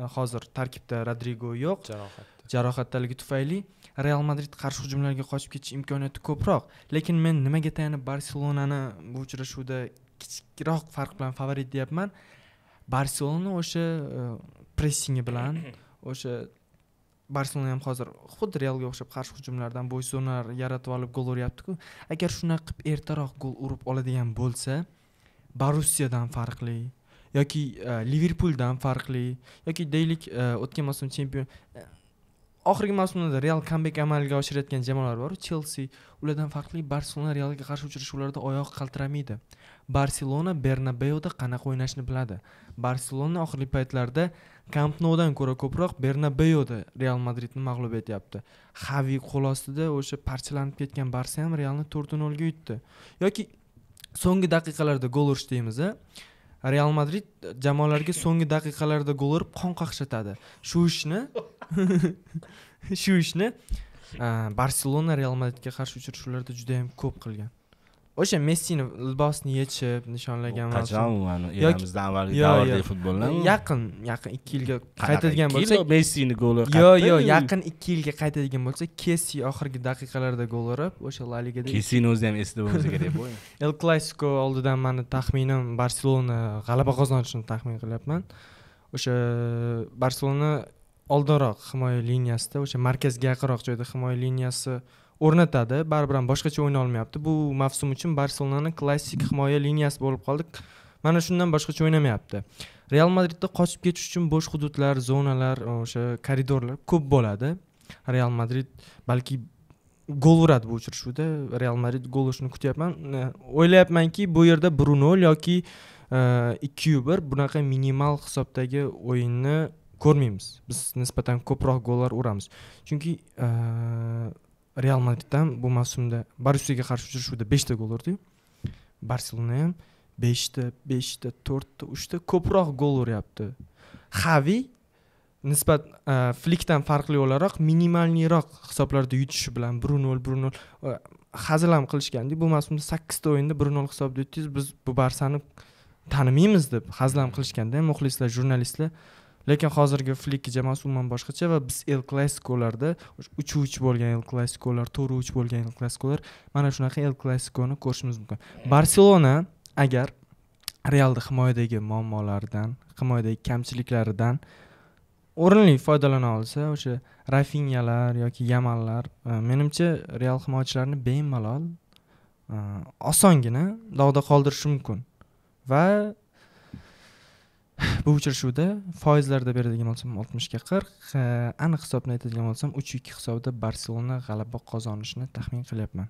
Speaker 1: e, hozir tarkibda rodrigo yo'q jarohat jarohatdaligi tufayli real madrid qarshi hujumlarga qochib ketish imkoniyati ko'proq lekin men nimaga tayanib barselonani bu uchrashuvda kichikroq farq bilan favorit deyapman barselona o'sha e, pressingi bilan [CLEARS THROAT] o'sha barselona ham hozir xuddi realga o'xshab qarshi hujumlardan bo'ysunar yaratib olib gol uryaptiku agar shunaqa qilib ertaroq gol urib oladigan bo'lsa borussiyadan farqli yoki e, liverpuldan farqli yoki deylik e, o'tgan mavsum chempion oxirgi mavsumlarda real kambek amalga oshirayotgan jamoalar bor chelsi ulardan farqli barselona realga qarshi uchrashuvlarda oyoq qaltiramaydi barselona bernabeuda qanaqa o'ynashni biladi barselona oxirgi paytlarda kampnodan noudan ko'ra ko'proq bernabeuda real madridni mag'lub etyapti xavi qo'l ostida o'sha parchalanib ketgan barsa ham realni to'rt nolga yutdi yoki so'nggi daqiqalarda gol urish deymiz a real madrid e, jamoalarga so'nggi daqiqalarda gol urib qon qaqshatadi shu ishni [LAUGHS] shu ishni e, barselona real madridga qarshi uchrashuvlarda juda yam ko'p qilgan o'sha messini libosini yechib nishonlagan qachon eramizda avvalgi davrdagi futboldan yaqin yaqin ikki yilga qaytadigan bo'lsak messini goli yo'q yo'q yaqin ikki yilga qaytadigan bo'lsa kessi oxirgi daqiqalarda gol urib o'sha la ligada kessini o'zi ham esida bo'lmasa kerak bu [LAUGHS] el klassiko oldidan mani taxminim barselona g'alaba qozonishini taxmin qilyapman o'sha barselona oldinroq himoya liniyasida o'sha markazga yaqinroq joyda himoya liniyasi o'rnatadi baribir ham boshqacha o'yna olmayapti bu mavsum uchun barselonani klassik himoya liniyasi bo'lib qoldi mana shundan boshqacha o'ynamayapti real madridda qochib ketish uchun bo'sh hududlar zonalar e, o'sha koridorlar ko'p bo'ladi real madrid balki gol uradi bu uchrashuvda real madrid gol urishini kutyapman e, o'ylayapmanki bu yerda bruno yoki e, ikki yu bir bunaqa minimal hisobdagi o'yinni ko'rmaymiz biz nisbatan ko'proq gollar uramiz chunki real madrid ham bu mavsumda borussiyaga qarshi uchrashuvda beshta gol urdiyu barselona ham beshta beshta to'rtta uchta ko'proq gol uryapti xavi nisbat e, flikdan farqli o'laroq minimalniyroq hisoblarda yutishi bilan bir nol bir nol e, hazil ham qilishganda bu mavsumda sakkizta o'yinda bir nol hisobda yutdingiz biz bu barsani tanimaymiz deb hazil ham qilishganda muxlislar jurnalistlar lekin hozirgi flikki jamoasi umuman boshqacha va biz el klassikolarda uch uch bo'lgan el klassikolar to'rt uch bo'lgan el klassikolar mana shunaqa el klassikoni ko'rishimiz mumkin barselona agar realni himoyadagi muammolaridan himoyadagi kamchiliklaridan o'rinli foydalana olsa o'sha rafinyalar yoki yamanlar e, menimcha real himoyachilarini bemalol e, osongina dog'da qoldirishi mumkin va bu uchrashuvda foizlarda beradigan bo'lsam oltmishga qirq aniq hisobni aytadigan bo'lsam uch ikki hisobda barselona g'alaba qozonishini taxmin qilyapman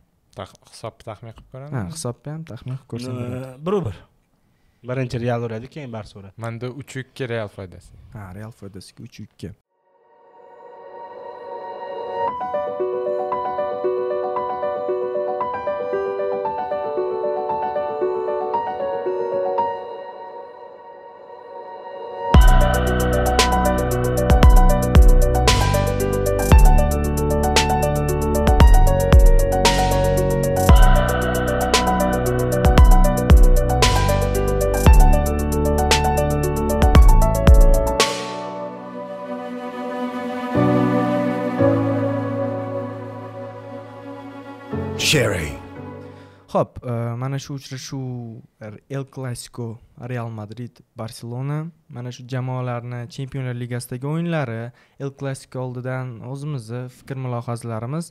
Speaker 1: hisobni taxmin qilib ko'ramiz ha hisobni ham taxmin qilib
Speaker 2: ko'rsam bir
Speaker 3: bir birinchi real uradi keyin barsa uradi
Speaker 2: manda uch ikki real foydasi
Speaker 1: ha real foydasiga uch ikki mana shu uchrashuv er, el klassiko real madrid barselona mana shu jamoalarni chempionlar ligasidagi o'yinlari el klassiko oldidan o'zimizni fikr mulohazalarimiz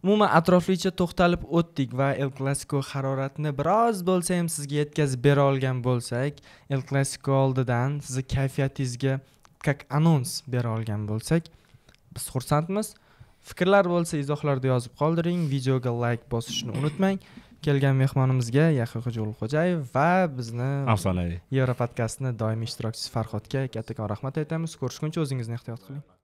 Speaker 1: umuman atroflicha to'xtalib o'tdik va el klassiko haroratini biroz bo'lsa ham sizga yetkazib bera olgan bo'lsak el klassiko oldidan sizni kayfiyatingizga как anons bera olgan bo'lsak biz xursandmiz fikrlar bo'lsa izohlarda yozib qoldiring videoga layk like bosishni unutmang kelgan mehmonimizga yaqiqa xo'jayev va bizni afsonaviy yevropodkastni doimiy ishtirokchisi farhodga kattakon rahmat aytamiz ko'rishguncha o'zingizni ehtiyot qiling